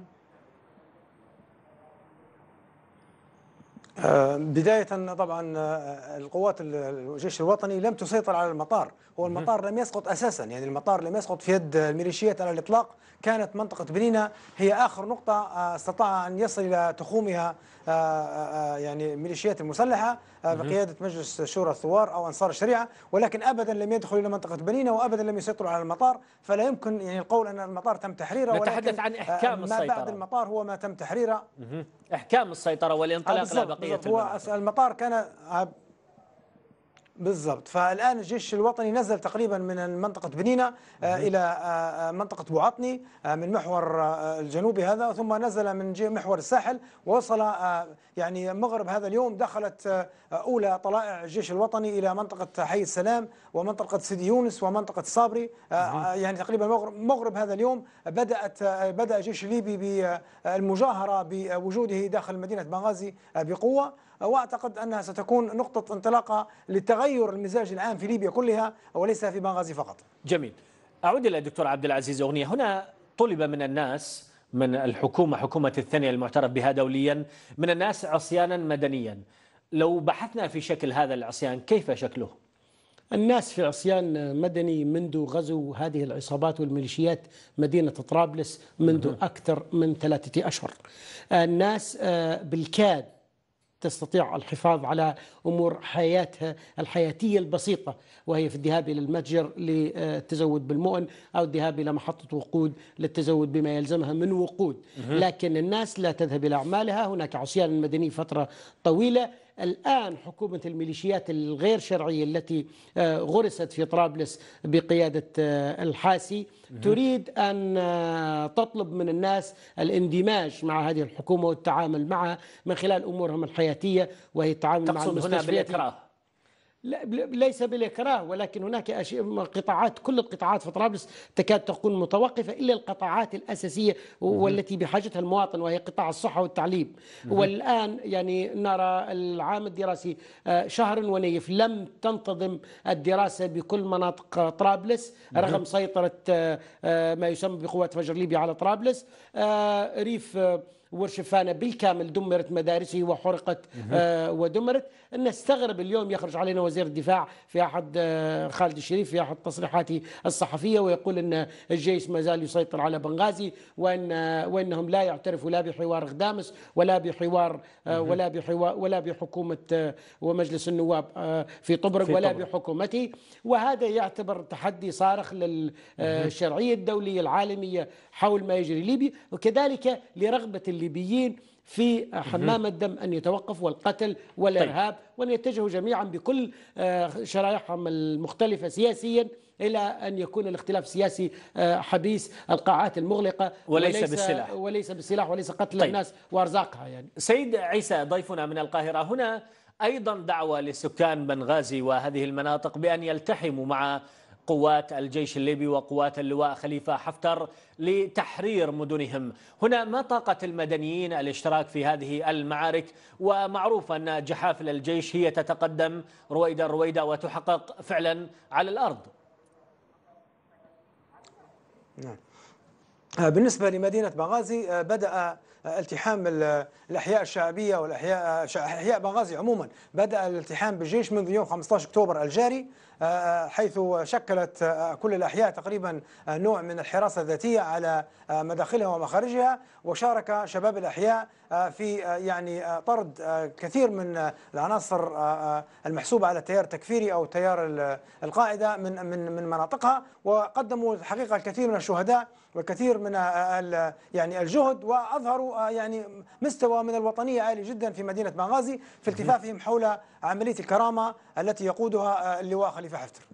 آه، بداية طبعا آه، القوات الجيش الوطني لم تسيطر على المطار هو المطار لم يسقط أساسا يعني المطار لم يسقط في يد الميليشيات على الإطلاق كانت منطقة بنينا هي آخر نقطة آه، استطاع أن يصل إلى تخومها يعني الميليشيات المسلحة بقيادة مجلس شورى الثوار أو أنصار الشريعة ولكن أبدا لم يدخلوا إلى منطقة بنينا وأبدا لم يسيطروا على المطار فلا يمكن يعني القول أن المطار تم تحريره نتحدث عن إحكام السيطرة ما بعد المطار هو ما تم تحريره احكام السيطره والانطلاق آه، الى بقيه هو المطار كان آه، بالضبط فالآن الجيش الوطني نزل تقريبا من منطقة بنينة آه، إلى آه، آه، منطقة بوعطني من محور الجنوبي هذا ثم نزل من محور الساحل ووصل يعني مغرب هذا اليوم دخلت أولى طلائع الجيش الوطني إلى منطقة حي السلام ومنطقة سيدي يونس ومنطقة صابري يعني تقريبا مغرب هذا اليوم بدأت بدأ الجيش الليبي بالمجاهرة بوجوده داخل مدينة بنغازي بقوة واعتقد انها ستكون نقطه انطلاقه لتغير المزاج العام في ليبيا كلها وليس في بنغازي فقط. جميل. اعود الى الدكتور عبد العزيز اغنيه، هنا طلب من الناس من الحكومه حكومه الثانيه المعترف بها دوليا من الناس عصيانا مدنيا. لو بحثنا في شكل هذا العصيان كيف شكله؟ الناس في عصيان مدني منذ غزو هذه العصابات والميليشيات مدينة طرابلس منذ أكثر من ثلاثة أشهر الناس آه، بالكاد تستطيع الحفاظ على امور حياتها الحياتيه البسيطه وهي في الذهاب الى المتجر للتزود بالمؤن او الذهاب الى محطه وقود للتزود بما يلزمها من وقود، لكن الناس لا تذهب الى اعمالها، هناك عصيان مدني فتره طويله الآن حكومة الميليشيات الغير شرعية التي آه، غرست في طرابلس بقيادة آه، الحاسي تريد أن آه، تطلب من الناس الاندماج مع هذه الحكومة والتعامل معها من خلال أمورهم الحياتية وهي التعامل مع المستشفيات هنا بالإكراه ليس بالإكراه ولكن هناك أشياء قطاعات كل القطاعات في طرابلس تكاد تكون متوقفة إلا القطاعات الأساسية والتي بحاجتها المواطن وهي قطاع الصحة والتعليم والآن يعني نرى العام الدراسي آه، شهر ونيف لم تنتظم الدراسة بكل مناطق طرابلس رغم سيطرة آه، آه، ما يسمى بقوات فجر ليبيا على طرابلس ريف ورشفانة بالكامل دمرت مدارسه وحرقت آه، ودمرت أن استغرب اليوم يخرج علينا وزير الدفاع في أحد آه، خالد الشريف في أحد تصريحاته الصحفية ويقول أن الجيش ما زال يسيطر على بنغازي وأن آه، وأنهم لا يعترفوا لا بحوار غدامس ولا بحوار ولا بحوار ولا بحكومة ومجلس النواب في طبرق ولا بحكومته وهذا يعتبر تحدي صارخ للشرعية الدولية العالمية حول ما يجري ليبيا وكذلك لرغبة الليبيين في حمام الدم أن يتوقف والقتل والإرهاب طيب. وأن يتجهوا جميعا بكل آه، شرائحهم المختلفة سياسيا إلى أن يكون الاختلاف السياسي آه، حبيس القاعات المغلقة وليس, وليس بالسلاح وليس بالسلاح وليس قتل طيب. الناس وأرزاقها يعني سيد عيسى ضيفنا من القاهرة هنا أيضا دعوة لسكان بنغازي وهذه المناطق بأن يلتحموا مع قوات الجيش الليبي وقوات اللواء خليفة حفتر لتحرير مدنهم هنا ما طاقة المدنيين الاشتراك في هذه المعارك ومعروف أن جحافل الجيش هي تتقدم رويدا رويدا وتحقق فعلا على الأرض نعم آه، بالنسبة لمدينة بغازي آه، بدأ التحام الأحياء الشعبية والأحياء أحياء بنغازي عموما بدأ الالتحام بالجيش منذ يوم 15 أكتوبر الجاري آه، آه، حيث شكلت آه، كل الأحياء تقريبا نوع من الحراسة الذاتية على مداخلها ومخارجها وشارك شباب الأحياء في يعني طرد كثير من العناصر المحسوبة على التيار التكفيري أو تيار القاعدة من من من مناطقها وقدموا الحقيقة الكثير من الشهداء والكثير من يعني الجهد واظهروا آه، يعني مستوى من الوطنيه عالي جدا في مدينه بنغازي في التفافهم حول عمليه الكرامه التي يقودها آه، اللواء خليفه حفتر.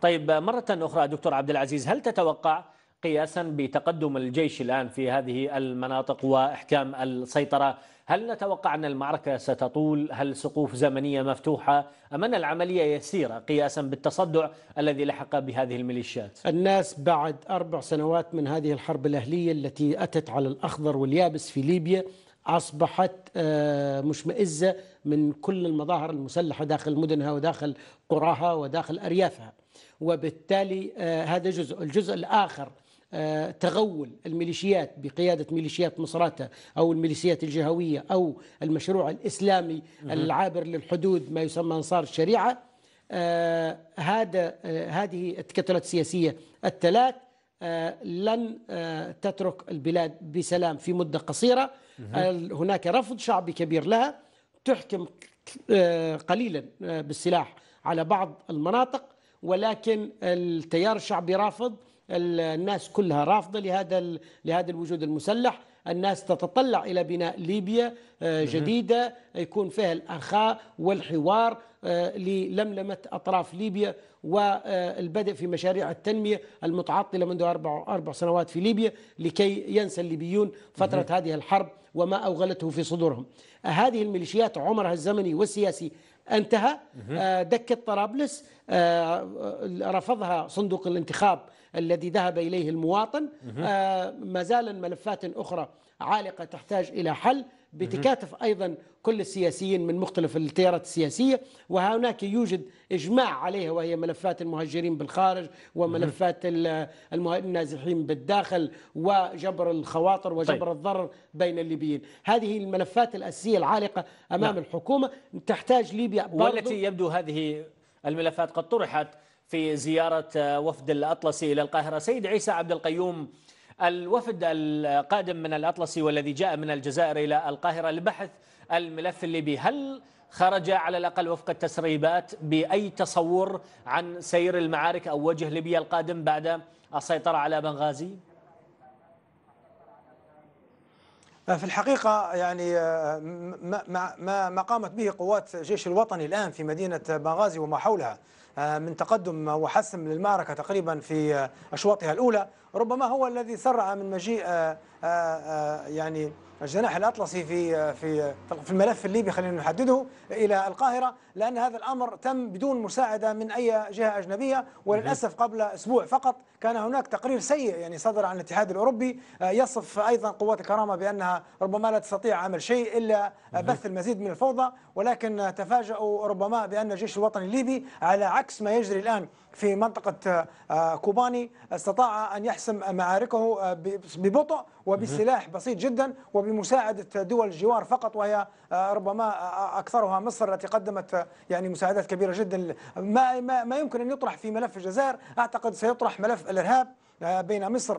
طيب آه، مره اخرى دكتور عبد العزيز هل تتوقع قياسا بتقدم الجيش الان في هذه المناطق واحكام السيطره هل نتوقع أن المعركة ستطول؟ هل سقوف زمنية مفتوحة؟ أم أن العملية يسيرة قياسا بالتصدع الذي لحق بهذه الميليشيات؟ الناس بعد أربع سنوات من هذه الحرب الأهلية التي أتت على الأخضر واليابس في ليبيا أصبحت آه، مشمئزة من كل المظاهر المسلحة داخل مدنها وداخل قراها وداخل أريافها وبالتالي آه، هذا جزء الجزء الآخر تغول الميليشيات بقيادة ميليشيات مصراتة أو الميليشيات الجهوية أو المشروع الإسلامي العابر للحدود ما يسمى أنصار الشريعة آه، هذا آه، هذه التكتلات السياسية الثلاث آه، لن تترك البلاد بسلام في مدة قصيرة هناك رفض شعبي كبير لها تحكم قليلا بالسلاح على بعض المناطق ولكن التيار الشعبي رافض الناس كلها رافضه لهذا لهذا الوجود المسلح الناس تتطلع الى بناء ليبيا آه، جديده يكون فيها الاخاء والحوار آه، للملمه اطراف ليبيا والبدء آه، في مشاريع التنميه المتعطله منذ اربع اربع سنوات في ليبيا لكي ينسى الليبيون فتره هذه الحرب وما اوغلته في صدورهم. هذه الميليشيات عمرها الزمني والسياسي انتهى دكه طرابلس رفضها صندوق الانتخاب الذي ذهب إليه المواطن آه، ما زال ملفات أخرى عالقة تحتاج إلى حل بتكاتف أيضا كل السياسيين من مختلف التيارات السياسية وهناك يوجد إجماع عليها وهي ملفات المهجرين بالخارج وملفات النازحين بالداخل وجبر الخواطر وجبر طيب. الضرر بين الليبيين هذه الملفات الأساسية العالقة أمام نعم. الحكومة تحتاج ليبيا والتي يبدو هذه الملفات قد طرحت في زيارة آه، وفد الأطلسي إلى القاهرة سيد عيسى عبد القيوم الوفد القادم من الأطلسي والذي جاء من الجزائر إلى القاهرة لبحث الملف الليبي هل خرج على الأقل وفق التسريبات بأي تصور عن سير المعارك أو وجه ليبيا القادم بعد السيطرة على بنغازي؟ آه، في الحقيقة يعني آه، ما ما ما قامت به قوات الجيش الوطني الآن في مدينة بنغازي وما حولها آه، من تقدم وحسم للمعركة تقريبا في آه، أشواطها الأولى ربما هو الذي سرع من مجيء آه، يعني الجناح الأطلسي في في في الملف الليبي خلينا نحدده إلى القاهرة لأن هذا الأمر تم بدون مساعدة من أي جهة أجنبية وللأسف قبل أسبوع فقط كان هناك تقرير سيء يعني صدر عن الاتحاد الأوروبي آه، يصف أيضا قوات الكرامة بأنها ربما لا تستطيع عمل شيء إلا بث المزيد من الفوضى ولكن تفاجؤوا ربما بأن الجيش الوطني الليبي على عكس ما يجري الآن في منطقة آه، كوباني استطاع أن يحسم معاركه آه، ببطء وبسلاح بسيط جدا وبمساعدة دول الجوار فقط وهي آه، ربما أكثرها مصر التي قدمت يعني مساعدات كبيرة جدا ما, ما يمكن أن يطرح في ملف الجزائر أعتقد سيطرح ملف الإرهاب بين مصر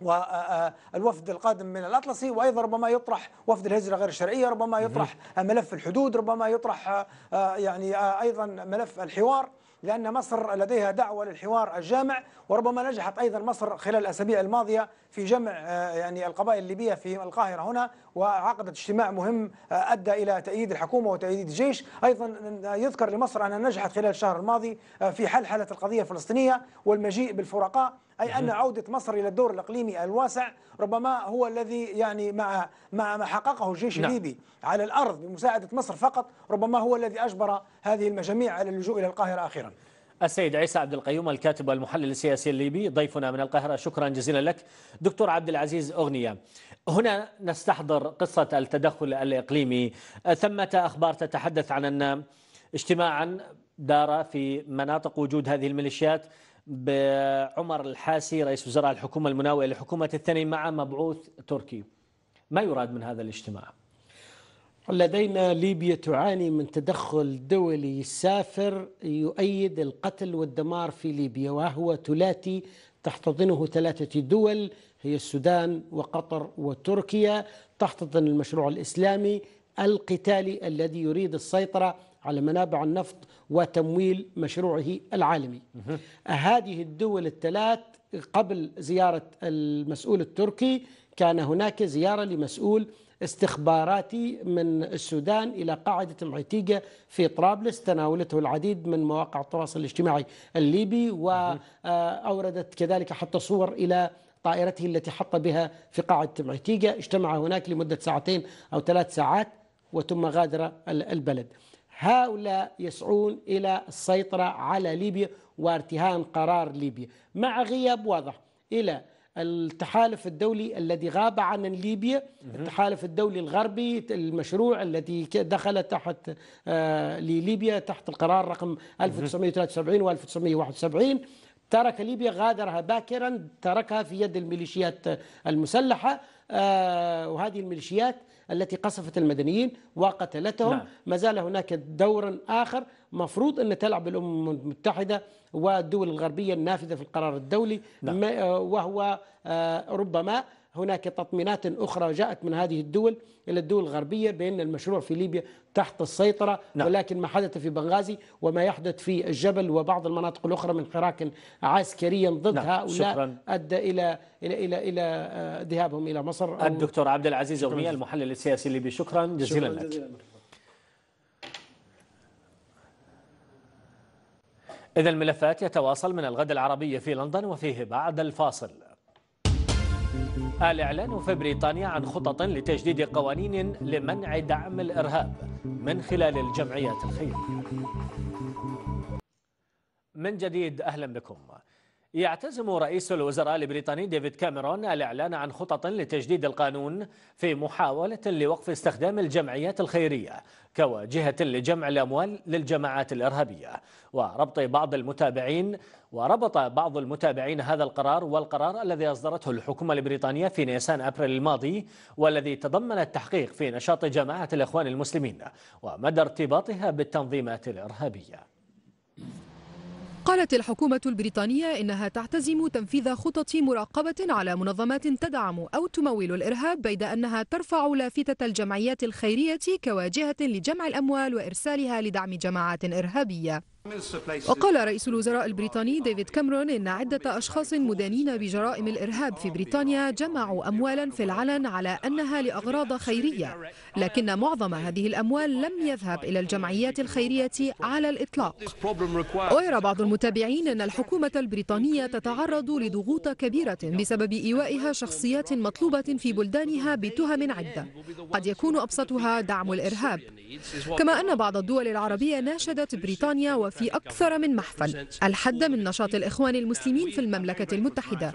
والوفد القادم من الأطلسي وأيضا ربما يطرح وفد الهجرة غير الشرعية ربما يطرح ملف الحدود ربما يطرح يعني أيضا ملف الحوار لأن مصر لديها دعوة للحوار الجامع وربما نجحت أيضا مصر خلال الأسابيع الماضية في جمع آه، يعني القبائل الليبية في القاهرة هنا وعقدت اجتماع مهم آه، أدى إلى تأييد الحكومة وتأييد الجيش أيضا يذكر لمصر أنها نجحت خلال الشهر الماضي آه، في حل حالة القضية الفلسطينية والمجيء بالفرقاء أي أن عودة مصر إلى الدور الإقليمي الواسع ربما هو الذي يعني مع مع ما حققه الجيش نعم. الليبي نعم. على الأرض بمساعدة مصر فقط ربما هو الذي أجبر هذه المجاميع على اللجوء إلى القاهرة اخيرا السيد عيسى عبد القيوم الكاتب والمحلل السياسي الليبي ضيفنا من القاهرة شكرا جزيلا لك دكتور عبد العزيز أغنية هنا نستحضر قصة التدخل الإقليمي ثمة أخبار تتحدث عن أن اجتماعا دار في مناطق وجود هذه الميليشيات بعمر الحاسي رئيس وزراء الحكومة المناوئة لحكومة الثاني مع مبعوث تركي ما يراد من هذا الاجتماع؟ لدينا ليبيا تعاني من تدخل دولي سافر يؤيد القتل والدمار في ليبيا وهو تلاتي تحتضنه ثلاثة دول هي السودان وقطر وتركيا تحتضن المشروع الإسلامي القتالي الذي يريد السيطرة على منابع النفط وتمويل مشروعه العالمي هذه الدول الثلاث قبل زيارة المسؤول التركي كان هناك زيارة لمسؤول استخباراتي من السودان إلى قاعدة معتيقة في طرابلس تناولته العديد من مواقع التواصل الاجتماعي الليبي وأوردت آه، كذلك حتى صور إلى طائرته التي حط بها في قاعدة معتيقة اجتمع هناك لمدة ساعتين أو ثلاث ساعات وثم غادر البلد هؤلاء يسعون إلى السيطرة على ليبيا وارتهان قرار ليبيا مع غياب واضح إلى التحالف الدولي الذي غاب عن ليبيا التحالف الدولي الغربي المشروع الذي دخل تحت آه، لليبيا تحت القرار رقم 1973 و 1971 ترك ليبيا غادرها باكرا تركها في يد الميليشيات المسلحة آه، وهذه الميليشيات التي قصفت المدنيين وقتلتهم نعم. ما زال هناك دور آخر مفروض أن تلعب الأمم المتحدة والدول الغربية النافذة في القرار الدولي نعم. آه، وهو آه، ربما هناك تطمينات أخرى جاءت من هذه الدول إلى الدول الغربية بأن المشروع في ليبيا تحت السيطرة نعم. ولكن ما حدث في بنغازي وما يحدث في الجبل وبعض المناطق الأخرى من حراك عسكريا ضد نعم. هؤلاء شكرا. أدى إلى إلى إلى إلى ذهابهم إلى مصر الدكتور عبد العزيز أغنية المحلل السياسي الليبي شكرا جزيلا شكرا لك إذا الملفات يتواصل من الغد العربية في لندن وفيه بعد الفاصل الإعلان في بريطانيا عن خطط لتجديد قوانين لمنع دعم الإرهاب من خلال الجمعيات الخيرية من جديد أهلا بكم يعتزم رئيس الوزراء البريطاني ديفيد كاميرون الإعلان عن خطط لتجديد القانون في محاولة لوقف استخدام الجمعيات الخيرية كواجهة لجمع الأموال للجماعات الإرهابية وربط بعض المتابعين وربط بعض المتابعين هذا القرار والقرار الذي أصدرته الحكومة البريطانية في نيسان أبريل الماضي والذي تضمن التحقيق في نشاط جماعة الإخوان المسلمين ومدى ارتباطها بالتنظيمات الإرهابية قالت الحكومة البريطانية إنها تعتزم تنفيذ خطط مراقبة على منظمات تدعم أو تمول الإرهاب بيد أنها ترفع لافتة الجمعيات الخيرية كواجهة لجمع الأموال وإرسالها لدعم جماعات إرهابية وقال رئيس الوزراء البريطاني ديفيد كاميرون إن عدة أشخاص مدانين بجرائم الإرهاب في بريطانيا جمعوا أموالا في العلن على أنها لأغراض خيرية لكن معظم هذه الأموال لم يذهب إلى الجمعيات الخيرية على الإطلاق ويرى بعض المتابعين أن الحكومة البريطانية تتعرض لضغوط كبيرة بسبب إيوائها شخصيات مطلوبة في بلدانها بتهم عدة قد يكون أبسطها دعم الإرهاب كما أن بعض الدول العربية ناشدت بريطانيا وفي في أكثر من محفل الحد من نشاط الإخوان المسلمين في المملكة المتحدة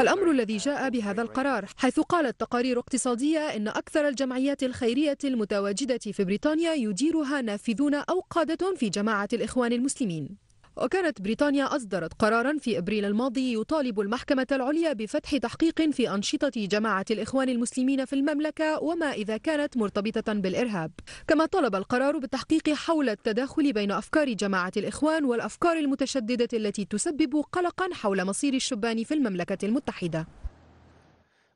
الأمر الذي جاء بهذا القرار حيث قالت تقارير اقتصادية إن أكثر الجمعيات الخيرية المتواجدة في بريطانيا يديرها نافذون أو قادة في جماعة الإخوان المسلمين وكانت بريطانيا أصدرت قرارا في أبريل الماضي يطالب المحكمة العليا بفتح تحقيق في أنشطة جماعة الإخوان المسلمين في المملكة وما إذا كانت مرتبطة بالإرهاب كما طلب القرار بالتحقيق حول التداخل بين أفكار جماعة الإخوان والأفكار المتشددة التي تسبب قلقا حول مصير الشبان في المملكة المتحدة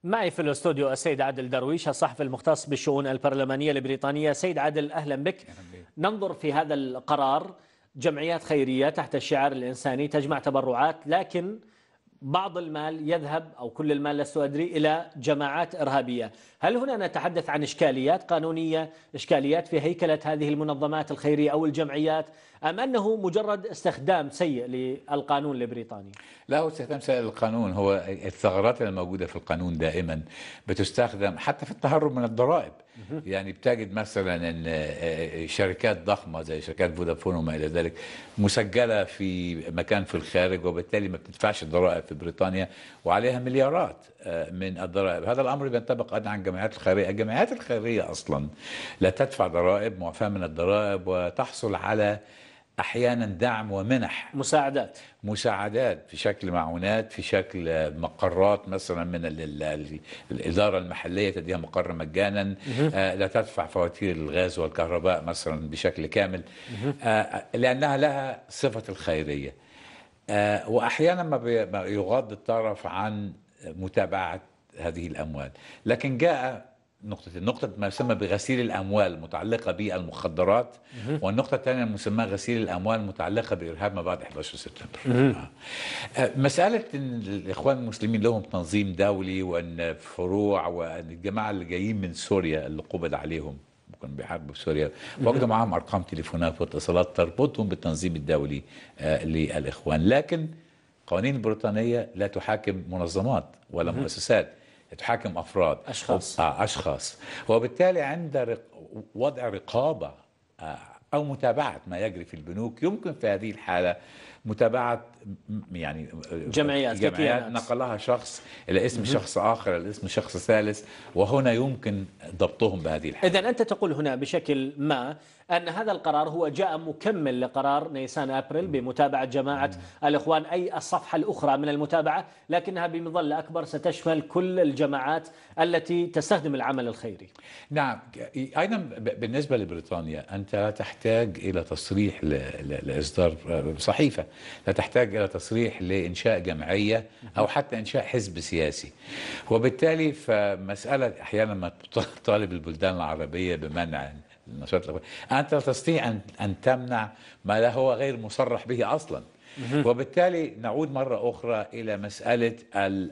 معي في الاستوديو السيد عادل درويش الصحفي المختص بالشؤون البرلمانية البريطانية سيد عادل أهلا بك ننظر في هذا القرار جمعيات خيريه تحت الشعار الانساني تجمع تبرعات لكن بعض المال يذهب او كل المال لست ادري الى جماعات ارهابيه هل هنا نتحدث عن إشكاليات قانونية إشكاليات في هيكلة هذه المنظمات الخيرية أو الجمعيات أم أنه مجرد استخدام سيء للقانون البريطاني لا هو استخدام سيء للقانون هو الثغرات الموجودة في القانون دائما بتستخدم حتى في التهرب من الضرائب يعني بتجد مثلا ان آه، آه، شركات ضخمه زي شركات فودافون وما الى ذلك مسجله في مكان في الخارج وبالتالي ما بتدفعش الضرائب في بريطانيا وعليها مليارات من الضرائب هذا الأمر بينطبق أيضا عن الجمعيات الخيرية الجمعيات الخيرية أصلا لا تدفع ضرائب معفاة من الضرائب وتحصل على احيانا دعم ومنح مساعدات مساعدات في شكل معونات في شكل مقرات مثلا من الاداره المحليه تديها مقر مجانا آه لا تدفع فواتير الغاز والكهرباء مثلا بشكل كامل آه لانها لها صفه الخيريه آه واحيانا ما, ما الطرف عن متابعه هذه الاموال، لكن جاء نقطة النقطة ما يسمى بغسيل الأموال متعلقة بالمخدرات والنقطة الثانية المسمى غسيل الأموال متعلقة بإرهاب ما بعد 11 سبتمبر آه. مسألة الإخوان المسلمين لهم تنظيم دولي وأن فروع وأن الجماعة اللي جايين من سوريا اللي قبض عليهم كانوا بيحاربوا في سوريا وجدوا معاهم ارقام تليفونات واتصالات تربطهم بالتنظيم الدولي آه، للاخوان لكن القوانين البريطانية لا تحاكم منظمات ولا مؤسسات تحاكم أفراد أشخاص آه أشخاص وبالتالي عند رق... وضع رقابة آه أو متابعة ما يجري في البنوك يمكن في هذه الحالة متابعة يعني آه، جمعيات, جمعيات نقلها شخص إلى اسم شخص آخر إلى اسم شخص ثالث وهنا يمكن ضبطهم بهذه الحالة إذا أنت تقول هنا بشكل ما أن هذا القرار هو جاء مكمل لقرار نيسان أبريل بمتابعة جماعة الإخوان أي الصفحة الأخرى من المتابعة لكنها بمظلة أكبر ستشمل كل الجماعات التي تستخدم العمل الخيري نعم أيضا بالنسبة لبريطانيا أنت لا تحتاج إلى تصريح لإصدار آه، صحيفة لا تحتاج إلى تصريح لإنشاء جمعية أو حتى إنشاء حزب سياسي وبالتالي فمسألة أحيانا ما تطالب البلدان العربية بمنع النشاط أنت لا تستطيع أن, أن تمنع ما لا هو غير مصرح به أصلا وبالتالي نعود مرة أخرى إلى مسألة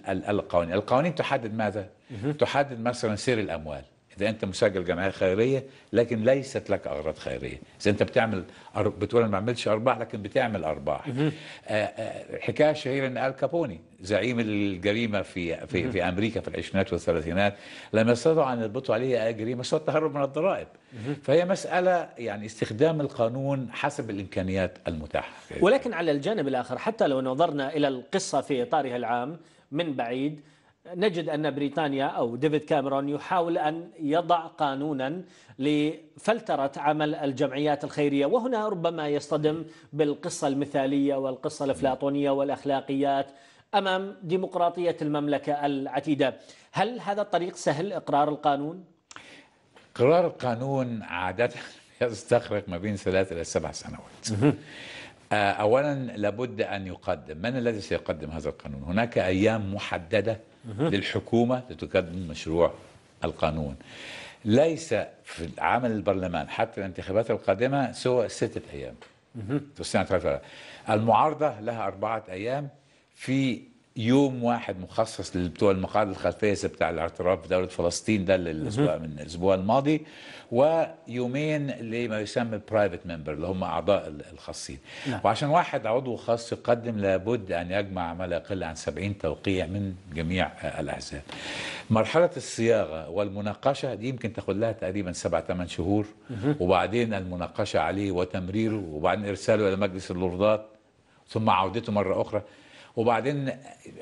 القوانين القوانين تحدد ماذا؟ تحدد مثلا سير الأموال إذا أنت مسجل جمعية خيرية لكن ليست لك أغراض خيرية إذا أنت بتعمل بتقول أنا ما عملتش أرباح لكن بتعمل أرباح آه، آه، حكاية شهيرة أن آل كابوني زعيم الجريمة في في, في أمريكا في العشرينات والثلاثينات لما استطاعوا أن يضبطوا عليه جريمة سوى التهرب من الضرائب فهي مسألة يعني استخدام القانون حسب الإمكانيات المتاحة ولكن على الجانب الآخر حتى لو نظرنا إلى القصة في إطارها العام من بعيد نجد أن بريطانيا أو ديفيد كاميرون يحاول أن يضع قانونا لفلترة عمل الجمعيات الخيرية وهنا ربما يصطدم بالقصة المثالية والقصة الأفلاطونية والأخلاقيات أمام ديمقراطية المملكة العتيدة هل هذا الطريق سهل إقرار القانون؟ اقرار القانون عادة يستغرق ما بين ثلاث إلى سبع سنوات آه، أولا لابد أن يقدم من الذي سيقدم هذا القانون؟ هناك أيام محددة للحكومة لتقدم مشروع القانون ليس في عمل البرلمان حتى الانتخابات القادمة سوى ستة أيام المعارضة لها أربعة أيام في يوم واحد مخصص لبتوع المقاعد الخلفيه بتاع الاعتراف بدوله فلسطين ده الاسبوع من الاسبوع الماضي ويومين لما يسمى برايفت ممبر اللي هم اعضاء الخاصين نعم. وعشان واحد عضو خاص يقدم لابد ان يجمع ما لا يقل عن 70 توقيع من جميع آه، الاحزاب مرحله الصياغه والمناقشه دي يمكن تاخد لها تقريبا 7 8 شهور وبعدين المناقشه عليه وتمريره وبعدين ارساله الى مجلس اللوردات ثم عودته مره اخرى وبعدين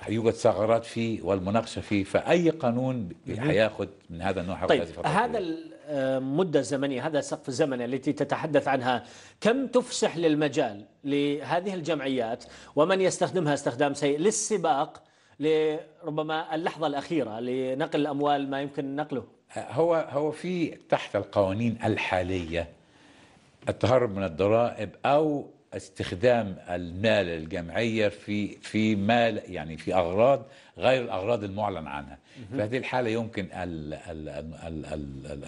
هيوجد ثغرات فيه والمناقشه فيه فاي قانون هياخد من هذا النوع طيب هذا المده الزمنيه هذا السقف الزمني التي تتحدث عنها كم تفسح للمجال لهذه الجمعيات ومن يستخدمها استخدام سيء للسباق لربما اللحظه الاخيره لنقل الاموال ما يمكن نقله هو هو في تحت القوانين الحاليه التهرب من الضرائب او استخدام المال الجمعيه في في مال يعني في اغراض غير الاغراض المعلن عنها في هذه الحاله يمكن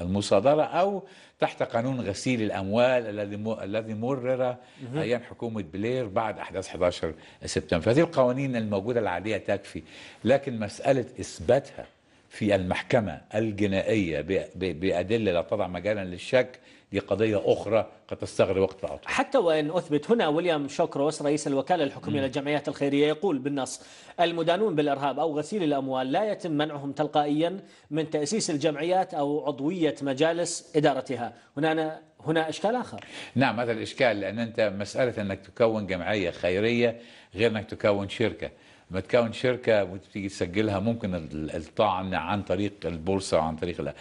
المصادره او تحت قانون غسيل الاموال الذي الذي مرر ايام حكومه بلير بعد احداث 11 سبتمبر فهذه القوانين الموجوده العاديه تكفي لكن مساله اثباتها في المحكمه الجنائيه بادله لا تضع مجالا للشك دي قضية أخرى قد تستغرق وقت أطول حتى وإن أثبت هنا ويليام شوكروس رئيس الوكالة الحكومية للجمعيات الخيرية يقول بالنص المدانون بالإرهاب أو غسيل الأموال لا يتم منعهم تلقائيا من تأسيس الجمعيات أو عضوية مجالس إدارتها هنا أنا هنا إشكال آخر نعم هذا الإشكال لأن أنت مسألة أنك تكون جمعية خيرية غير أنك تكون شركة لما تكون شركه وتيجي تسجلها ممكن الطعن عن طريق البورصه وعن طريق لا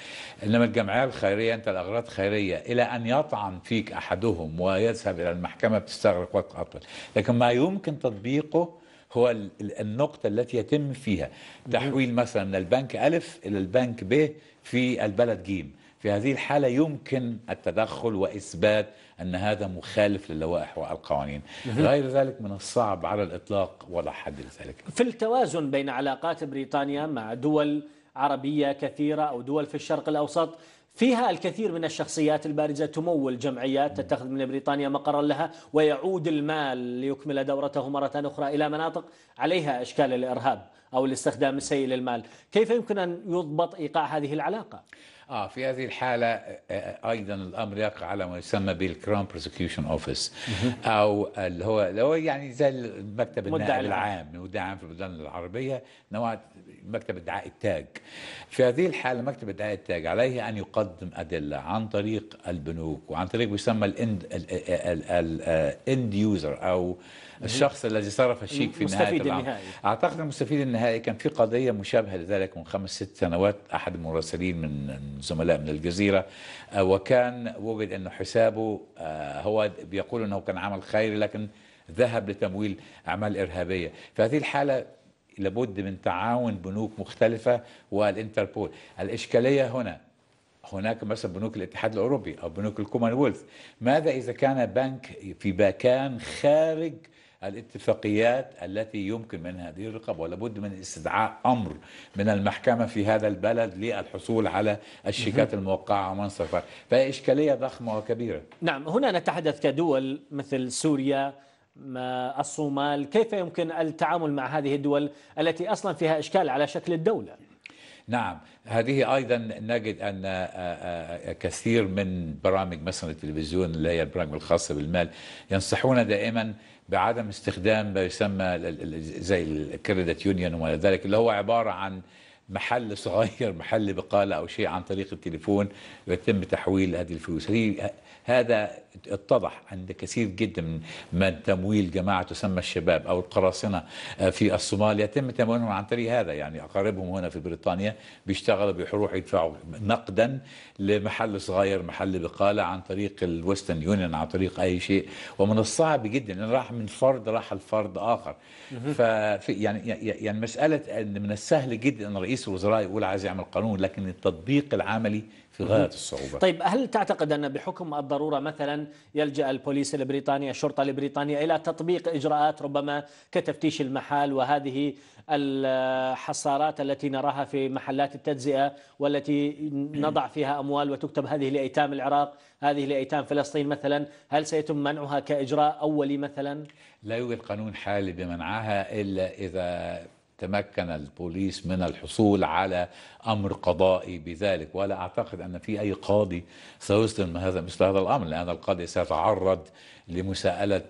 انما الجمعيه الخيريه انت الاغراض خيريه الى ان يطعن فيك احدهم ويذهب الى المحكمه بتستغرق وقت اطول لكن ما يمكن تطبيقه هو النقطة التي يتم فيها تحويل مثلا من البنك ألف إلى البنك ب في البلد جيم في هذه الحالة يمكن التدخل وإثبات أن هذا مخالف للوائح والقوانين غير ذلك من الصعب على الإطلاق وضع حد لذلك في التوازن بين علاقات بريطانيا مع دول عربية كثيرة أو دول في الشرق الأوسط فيها الكثير من الشخصيات البارزة تمول جمعيات تتخذ من بريطانيا مقرا لها ويعود المال ليكمل دورته مرة أخرى إلى مناطق عليها أشكال الإرهاب أو الاستخدام السيء للمال كيف يمكن أن يضبط إيقاع هذه العلاقة؟ اه في هذه الحاله آه، آه، ايضا الامر يقع على ما يسمى بالكرام بروسكيوشن اوفيس او اللي هو اللي هو يعني زي المكتب النائب العام المدعي العام في البلدان العربيه نوع مكتب ادعاء التاج في هذه الحاله مكتب ادعاء التاج عليه ان يقدم ادله عن طريق البنوك وعن طريق ما يسمى الاند يوزر او الشخص الذي صرف الشيك في نهاية العام النهائي اعتقد المستفيد النهائي كان في قضيه مشابهه لذلك من خمس ست سنوات احد المراسلين من زملاء من الجزيره آه، وكان وجد انه حسابه آه، هو بيقول انه كان عمل خيري لكن ذهب لتمويل اعمال ارهابيه في هذه الحاله لابد من تعاون بنوك مختلفه والانتربول الاشكاليه هنا هناك مثلا بنوك الاتحاد الاوروبي او بنوك الكومنولث ماذا اذا كان بنك في مكان خارج الاتفاقيات التي يمكن منها هذه الرقابة ولابد من استدعاء أمر من المحكمة في هذا البلد للحصول على الشيكات الموقعة عمان صفر فهي إشكالية ضخمة وكبيرة نعم هنا نتحدث كدول مثل سوريا الصومال كيف يمكن التعامل مع هذه الدول التي أصلا فيها إشكال على شكل الدولة نعم هذه ايضا نجد ان كثير من برامج مثلا التلفزيون اللي هي البرامج الخاصه بالمال ينصحون دائما بعدم استخدام ما يسمى زي الكريدت يونيون وما ذلك اللي هو عباره عن محل صغير محل بقاله او شيء عن طريق التليفون يتم تحويل هذه الفلوس هذه هذا اتضح عند كثير جدا من تمويل جماعة تسمى الشباب أو القراصنة آه، في الصومال يتم تمويلهم عن طريق هذا يعني أقاربهم هنا في بريطانيا بيشتغلوا بيروحوا يدفعوا نقدا لمحل صغير محل بقالة عن طريق الويسترن يونيون عن طريق أي شيء ومن الصعب جدا أن راح من فرد راح لفرد آخر ففي يعني يعني مسألة أن من السهل جدا أن رئيس الوزراء يقول عايز يعمل قانون لكن التطبيق العملي في غاية الصعوبة طيب هل تعتقد أن بحكم الضرورة مثلا يلجأ البوليس البريطاني الشرطة البريطانية إلى تطبيق إجراءات ربما كتفتيش المحال وهذه الحصارات التي نراها في محلات التجزئة والتي نضع فيها أموال وتكتب هذه لأيتام العراق هذه لأيتام فلسطين مثلا هل سيتم منعها كإجراء أولي مثلا؟ لا يوجد قانون حالي بمنعها إلا إذا تمكن البوليس من الحصول على امر قضائي بذلك ولا اعتقد ان في اي قاضي سيسلم هذا مثل هذا الامر لان القاضي سيتعرض لمساءله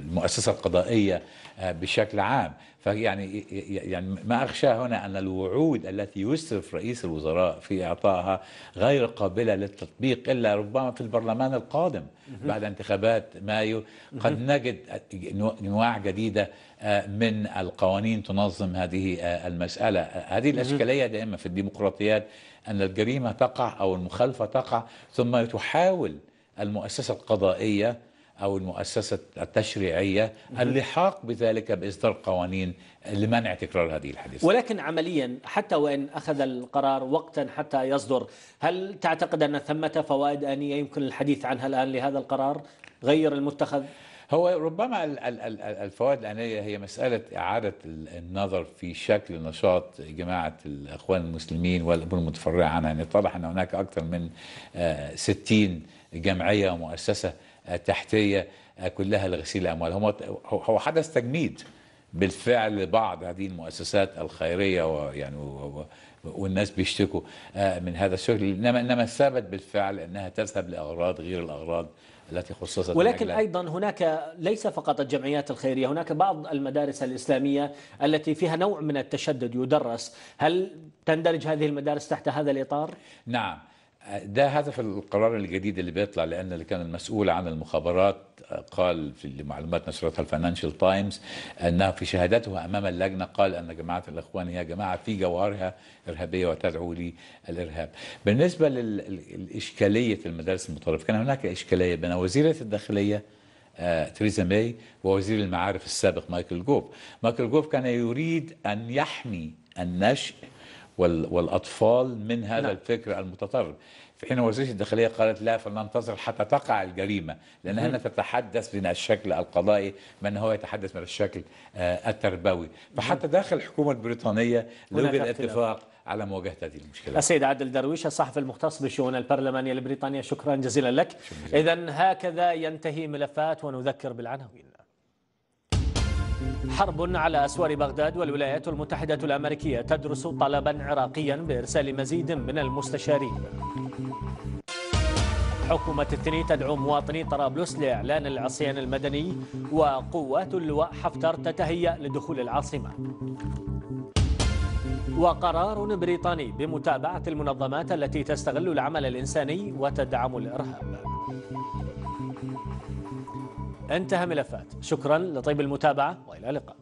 المؤسسه القضائيه آه، بشكل عام فيعني يعني ما اخشى هنا ان الوعود التي يسرف رئيس الوزراء في اعطائها غير قابله للتطبيق الا ربما في البرلمان القادم بعد انتخابات مايو قد نجد انواع جديده آه، من القوانين تنظم هذه آه، المساله آه، هذه الاشكاليه دائما في الديمقراطيات ان الجريمه تقع او المخالفه تقع ثم تحاول المؤسسه القضائيه أو المؤسسة التشريعية اللحاق بذلك بإصدار قوانين لمنع تكرار هذه الحادثة ولكن عمليا حتى وإن أخذ القرار وقتا حتى يصدر هل تعتقد أن ثمة فوائد آنية يمكن الحديث عنها الآن لهذا القرار غير المتخذ؟ هو ربما الفوائد الآنية هي مسألة إعادة النظر في شكل نشاط جماعة الإخوان المسلمين والأمور المتفرعة عنها يعني اتضح أن هناك أكثر من 60 آه، جمعية ومؤسسة تحتيه آه، كلها لغسيل الاموال هو حدث تجميد بالفعل بعض هذه المؤسسات الخيريه ويعني والناس بيشتكوا آه، من هذا الشكل انما انما ثبت بالفعل انها تذهب لاغراض غير الاغراض التي خصصت ولكن أجلها. ايضا هناك ليس فقط الجمعيات الخيريه، هناك بعض المدارس الاسلاميه التي فيها نوع من التشدد يدرس، هل تندرج هذه المدارس تحت هذا الاطار؟ نعم ده هدف القرار الجديد اللي بيطلع لان اللي كان المسؤول عن المخابرات قال في معلومات نشرتها الفاينانشال تايمز انه في شهادته امام اللجنه قال ان جماعه الاخوان هي جماعه في جوهرها ارهابيه وتدعو للارهاب. بالنسبه لاشكاليه المدارس المتطرفه كان هناك اشكاليه بين وزيره الداخليه آه، تريزا ماي ووزير المعارف السابق مايكل جوف. مايكل جوف كان يريد ان يحمي النشء والأطفال من هذا لا. نعم. الفكر المتطرف في حين وزيرة الداخلية قالت لا فلننتظر حتى تقع الجريمة لأنها هنا تتحدث من الشكل القضائي من هو يتحدث من الشكل آه، التربوي فحتى داخل الحكومة البريطانية لوجد اتفاق على مواجهة هذه المشكلة السيد عادل درويش الصحفي المختص بالشؤون البرلمانية البريطانية شكرا جزيلا لك إذا هكذا ينتهي ملفات ونذكر بالعناوين حرب على أسوار بغداد والولايات المتحدة الأمريكية تدرس طلبا عراقيا بإرسال مزيد من المستشارين حكومة الثني تدعو مواطني طرابلس لإعلان العصيان المدني وقوات اللواء حفتر تتهيأ لدخول العاصمة وقرار بريطاني بمتابعة المنظمات التي تستغل العمل الإنساني وتدعم الإرهاب انتهى ملفات شكرا لطيب المتابعة وإلى اللقاء